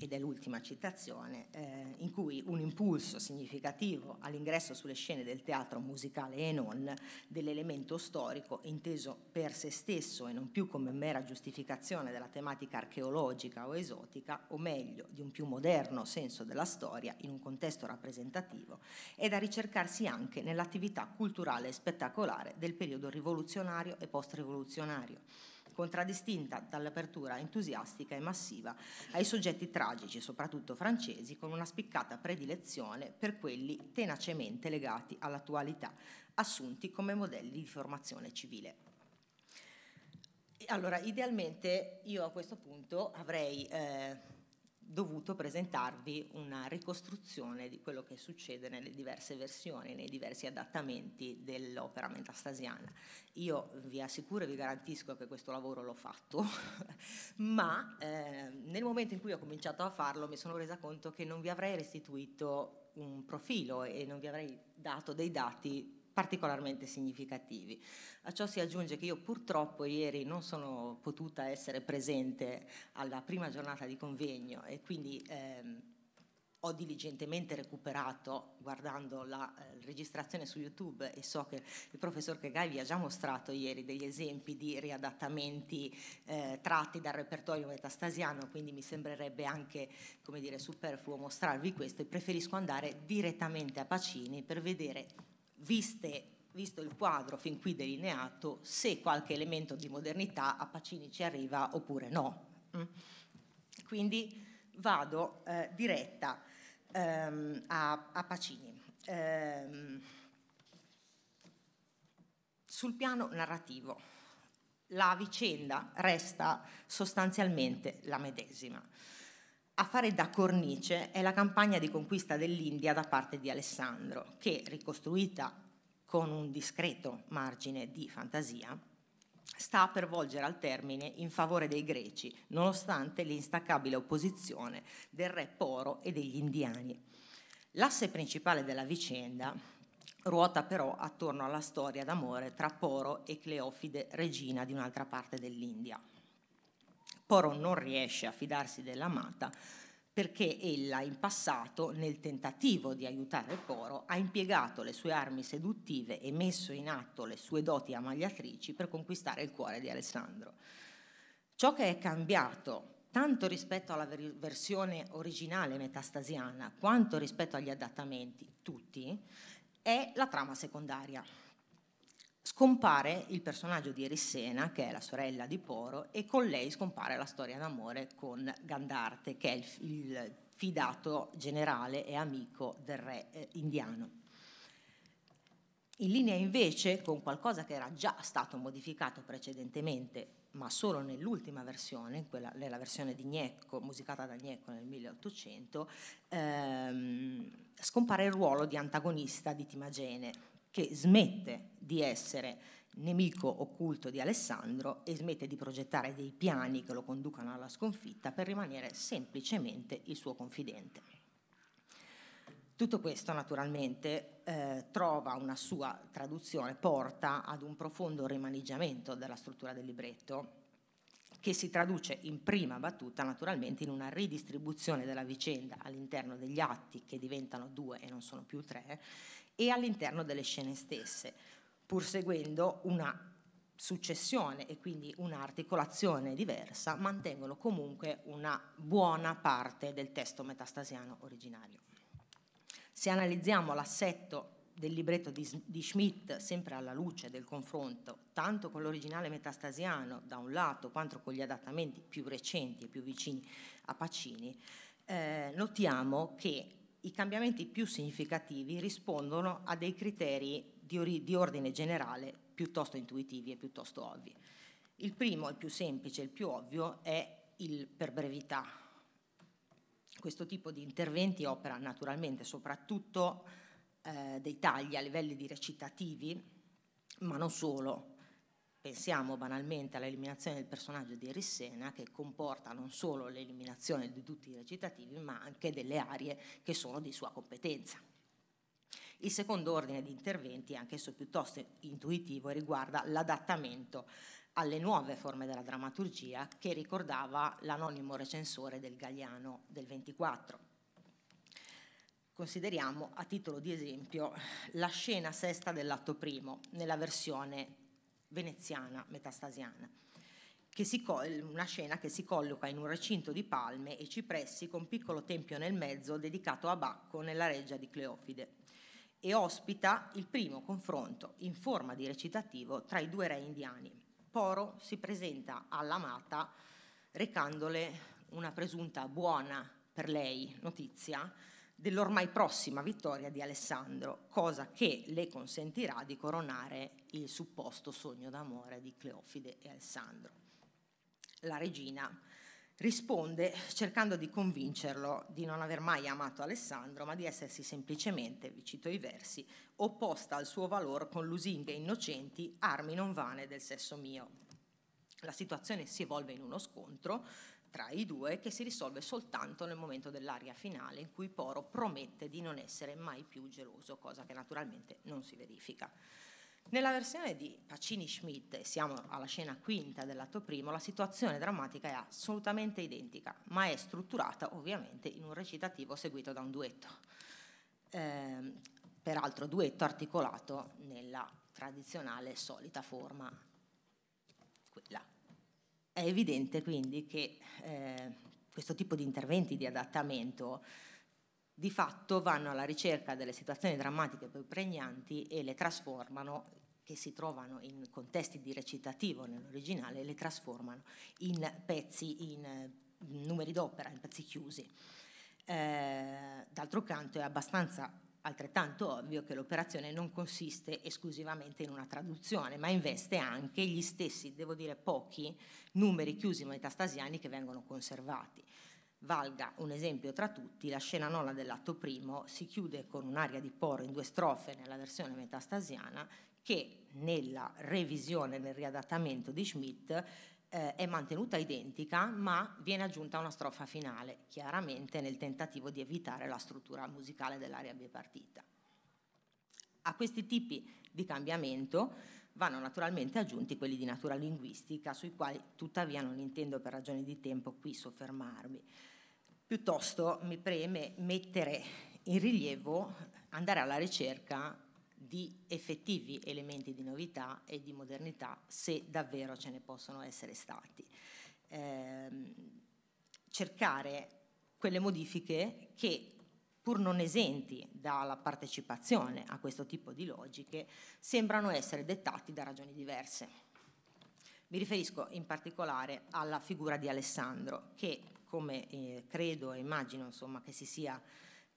ed è l'ultima citazione, eh, in cui un impulso significativo all'ingresso sulle scene del teatro musicale e non dell'elemento storico inteso per se stesso e non più come mera giustificazione della tematica archeologica o esotica, o meglio di un più moderno senso della storia in un contesto rappresentativo, è da ricercarsi anche nell'attività culturale e spettacolare del periodo rivoluzionario e post-rivoluzionario contraddistinta dall'apertura entusiastica e massiva ai soggetti tragici, soprattutto francesi, con una spiccata predilezione per quelli tenacemente legati all'attualità, assunti come modelli di formazione civile. Allora, idealmente io a questo punto avrei eh, dovuto presentarvi una ricostruzione di quello che succede nelle diverse versioni, nei diversi adattamenti dell'opera metastasiana. Io vi assicuro e vi garantisco che questo lavoro l'ho fatto, ma eh, nel momento in cui ho cominciato a farlo mi sono resa conto che non vi avrei restituito un profilo e non vi avrei dato dei dati particolarmente significativi. A ciò si aggiunge che io purtroppo ieri non sono potuta essere presente alla prima giornata di convegno e quindi ehm, ho diligentemente recuperato guardando la eh, registrazione su YouTube e so che il professor Kegai vi ha già mostrato ieri degli esempi di riadattamenti eh, tratti dal repertorio metastasiano, quindi mi sembrerebbe anche come dire, superfluo mostrarvi questo e preferisco andare direttamente a Pacini per vedere viste, visto il quadro fin qui delineato, se qualche elemento di modernità a Pacini ci arriva oppure no. Mm. Quindi vado eh, diretta ehm, a, a, Pacini. Ehm, sul piano narrativo, la vicenda resta sostanzialmente la medesima a fare da cornice è la campagna di conquista dell'India da parte di Alessandro, che ricostruita con un discreto margine di fantasia, sta per volgere al termine in favore dei greci, nonostante l'instaccabile opposizione del re Poro e degli indiani. L'asse principale della vicenda ruota però attorno alla storia d'amore tra Poro e Cleofide, regina di un'altra parte dell'India. Poro non riesce a fidarsi dell'amata perché ella in passato, nel tentativo di aiutare Poro, ha impiegato le sue armi seduttive e messo in atto le sue doti amagliatrici per conquistare il cuore di Alessandro. Ciò che è cambiato tanto rispetto alla versione originale metastasiana quanto rispetto agli adattamenti, tutti, è la trama secondaria scompare il personaggio di Erissena, che è la sorella di Poro, e con lei scompare la storia d'amore con Gandarte, che è il, il fidato generale e amico del re eh, indiano. In linea invece con qualcosa che era già stato modificato precedentemente, ma solo nell'ultima versione, quella, nella versione di Gnecco, musicata da Gnecco nel 1800, ehm, scompare il ruolo di antagonista di Timagene, che smette di essere nemico occulto di Alessandro e smette di progettare dei piani che lo conducano alla sconfitta per rimanere semplicemente il suo confidente. Tutto questo naturalmente eh, trova una sua traduzione, porta ad un profondo rimaneggiamento della struttura del libretto che si traduce in prima battuta naturalmente in una ridistribuzione della vicenda all'interno degli atti che diventano due e non sono più tre e all'interno delle scene stesse, pur seguendo una successione e quindi un'articolazione diversa, mantengono comunque una buona parte del testo metastasiano originario. Se analizziamo l'assetto del libretto di, di, Schmidt, sempre alla luce del confronto, tanto con l'originale metastasiano da un lato quanto con gli adattamenti più recenti e più vicini a Pacini, eh, notiamo che i cambiamenti più significativi rispondono a dei criteri di, or di ordine generale piuttosto intuitivi e piuttosto ovvi. Il primo, il più semplice, il più ovvio, è il per brevità. Questo tipo di interventi opera naturalmente soprattutto eh, dei tagli a livelli di recitativi, ma non solo, Pensiamo banalmente all'eliminazione del personaggio di Erissena che comporta non solo l'eliminazione di tutti i recitativi ma anche delle aree che sono di sua competenza. Il secondo ordine di interventi, anch'esso piuttosto intuitivo, riguarda l'adattamento alle nuove forme della drammaturgia che ricordava l'anonimo recensore del Galliano del 24. Consideriamo a titolo di esempio la scena sesta dell'atto primo nella versione veneziana metastasiana. una scena che si colloca in un recinto di palme e cipressi con piccolo tempio nel mezzo dedicato a Bacco nella reggia di Cleofide e ospita il primo confronto in forma di recitativo tra i due re indiani. Poro si presenta all'amata recandole una presunta buona per lei notizia dell'ormai prossima vittoria di Alessandro, cosa che le consentirà di coronare il supposto sogno d'amore di Cleofide e Alessandro. La regina risponde cercando di convincerlo di non aver mai amato Alessandro, ma di essersi semplicemente, vi cito i versi, opposta al suo valore con lusinghe innocenti, armi non vane del sesso mio. La situazione si evolve in uno scontro tra i due che si risolve soltanto nel momento dell'aria finale in cui Poro promette di non essere mai più geloso, cosa che naturalmente non si verifica. Nella versione di Pacini-Schmidt, siamo alla scena quinta dell'atto primo, la situazione drammatica è assolutamente identica, ma è strutturata ovviamente in un recitativo seguito da un duetto. Eh, peraltro duetto articolato nella tradizionale solita forma, quella è evidente quindi che eh, questo tipo di interventi di adattamento di fatto vanno alla ricerca delle situazioni drammatiche più pregnanti e le trasformano, che si trovano in contesti di recitativo nell'originale, le trasformano in pezzi, in mm, numeri d'opera, in pezzi chiusi. Eh, d'altro canto è abbastanza Altrettanto ovvio che l'operazione non consiste esclusivamente in una traduzione, ma investe anche gli stessi, devo dire pochi, numeri chiusi metastasiani che vengono conservati. Valga un esempio tra tutti, la scena nona dell'atto primo si chiude con un'aria di poro in due strofe nella versione metastasiana che nella revisione, nel riadattamento di Schmidt eh, è mantenuta identica ma viene aggiunta una strofa finale, chiaramente nel tentativo di evitare la struttura musicale dell'area bipartita. A questi tipi di cambiamento vanno naturalmente aggiunti quelli di natura linguistica, sui quali tuttavia non intendo per ragioni di tempo qui soffermarmi. Piuttosto mi preme mettere in rilievo, andare alla ricerca di effettivi elementi di novità e di modernità se davvero ce ne possono essere stati. Eh, cercare quelle modifiche che pur non esenti dalla partecipazione a questo tipo di logiche, sembrano essere dettati da ragioni diverse. Mi riferisco in particolare alla figura di Alessandro, che come eh, credo e immagino insomma, che si sia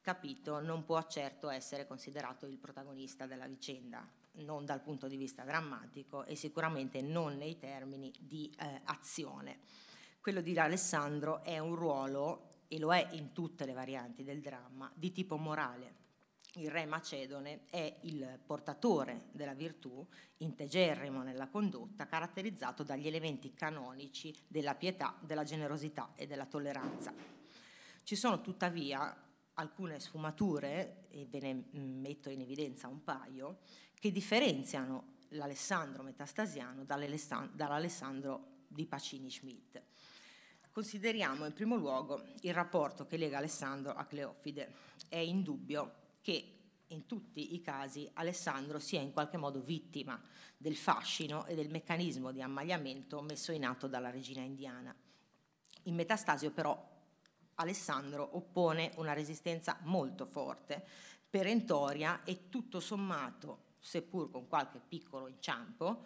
capito, non può certo essere considerato il protagonista della vicenda, non dal punto di vista drammatico e sicuramente non nei termini di eh, azione. Quello di Alessandro è un ruolo, e lo è in tutte le varianti del dramma, di tipo morale. Il re macedone è il portatore della virtù, integerrimo nella condotta, caratterizzato dagli elementi canonici della pietà, della generosità e della tolleranza. Ci sono tuttavia alcune sfumature, e ve ne mm, metto in evidenza un paio, che differenziano l'Alessandro metastasiano dall'Alessandro di Pacini-Schmidt. Consideriamo in primo luogo il rapporto che lega Alessandro a Cleofide. È indubbio che in tutti i casi Alessandro sia in qualche modo vittima del fascino e del meccanismo di ammagliamento messo in atto dalla regina indiana. In Metastasio però Alessandro oppone una resistenza molto forte, perentoria e tutto sommato, seppur con qualche piccolo inciampo,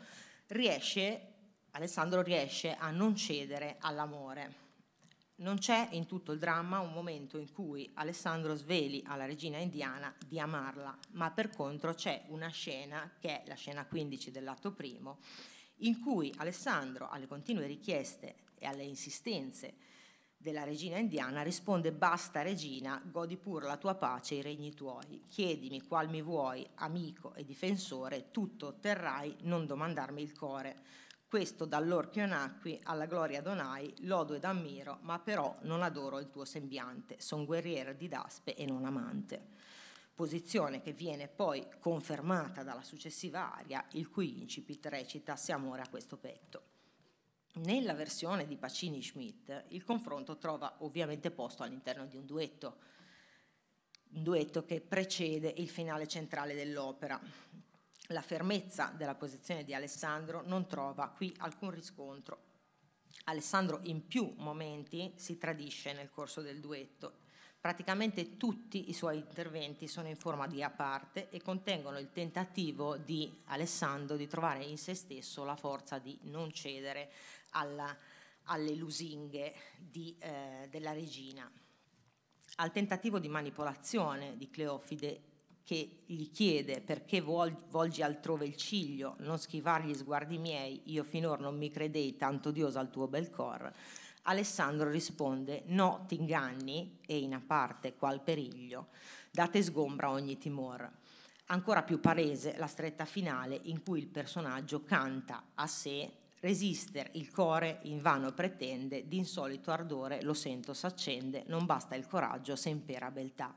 riesce, Alessandro riesce a non cedere all'amore. Non c'è in tutto il dramma un momento in cui Alessandro sveli alla regina indiana di amarla, ma per contro c'è una scena, che è la scena 15 dell'atto primo, in cui Alessandro, alle continue richieste e alle insistenze della regina indiana risponde basta regina, godi pur la tua pace i regni tuoi, chiedimi qual mi vuoi, amico e difensore, tutto otterrai, non domandarmi il core. Questo dall'orchio nacqui alla gloria donai, lodo ed ammiro, ma però non adoro il tuo sembiante, son guerriera di daspe e non amante. Posizione che viene poi confermata dalla successiva aria, il cui incipit recita se amore a questo petto. Nella versione di Pacini-Schmidt il confronto trova ovviamente posto all'interno di un duetto, un duetto che precede il finale centrale dell'opera. La fermezza della posizione di Alessandro non trova qui alcun riscontro. Alessandro in più momenti si tradisce nel corso del duetto Praticamente tutti i suoi interventi sono in forma di a parte e contengono il tentativo di Alessandro di trovare in se stesso la forza di non cedere alla, alle lusinghe di, eh, della regina, al tentativo di manipolazione di Cleofide che gli chiede perché volgi altrove il ciglio, non schivar gli sguardi miei, io finora non mi credei tanto odiosa al tuo bel cor, Alessandro risponde no ti inganni e in a parte qual periglio, date sgombra ogni timor. Ancora più palese la stretta finale in cui il personaggio canta a sé Resister il core in vano pretende, d'insolito ardore lo sento s'accende, non basta il coraggio se impera beltà.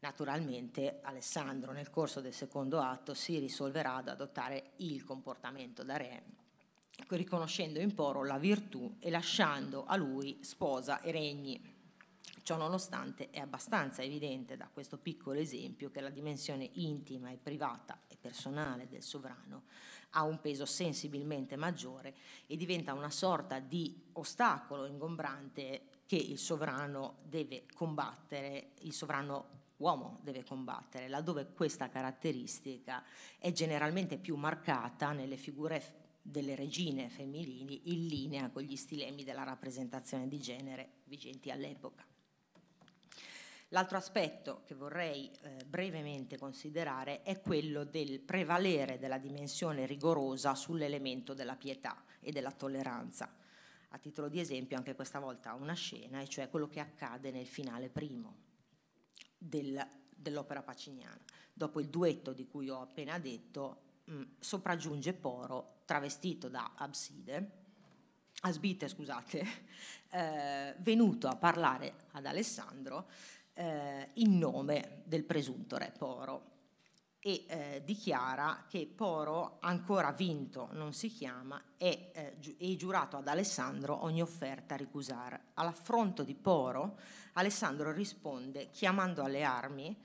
Naturalmente Alessandro nel corso del secondo atto si risolverà ad adottare il comportamento da re Ecco, riconoscendo in Poro la virtù e lasciando a lui sposa e regni. Ciò nonostante è abbastanza evidente da questo piccolo esempio che la dimensione intima e privata e personale del sovrano ha un peso sensibilmente maggiore e diventa una sorta di ostacolo ingombrante che il sovrano deve combattere, il sovrano uomo deve combattere, laddove questa caratteristica è generalmente più marcata nelle figure delle regine femminili in linea con gli stilemi della rappresentazione di genere vigenti all'epoca. L'altro aspetto che vorrei eh, brevemente considerare è quello del prevalere della dimensione rigorosa sull'elemento della pietà e della tolleranza. A titolo di esempio anche questa volta una scena, e cioè quello che accade nel finale primo del, dell'opera paciniana. Dopo il duetto di cui ho appena detto, mh, mm, sopraggiunge Poro travestito da Abside, Asbite, scusate, eh, venuto a parlare ad Alessandro eh, in nome del presunto re Poro e eh, dichiara che Poro ancora vinto non si chiama e, eh, gi- e giurato ad Alessandro ogni offerta a ricusar. All'affronto di Poro Alessandro risponde chiamando alle armi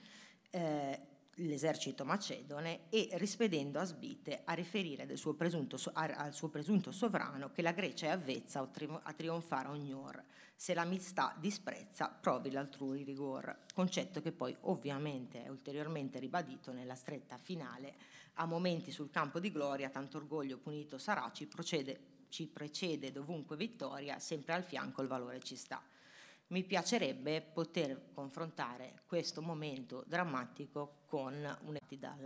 eh, l'esercito macedone e rispedendo Asbite a riferire del suo presunto, al suo presunto sovrano che la Grecia è avvezza a trionfare ognor, se l'amistà disprezza provi l'altrui rigor, concetto che poi ovviamente è ulteriormente ribadito nella stretta finale, a momenti sul campo di gloria tanto orgoglio punito sarà, ci, procede, ci precede dovunque vittoria, sempre al fianco il valore ci sta mi piacerebbe poter confrontare questo momento drammatico con un'entità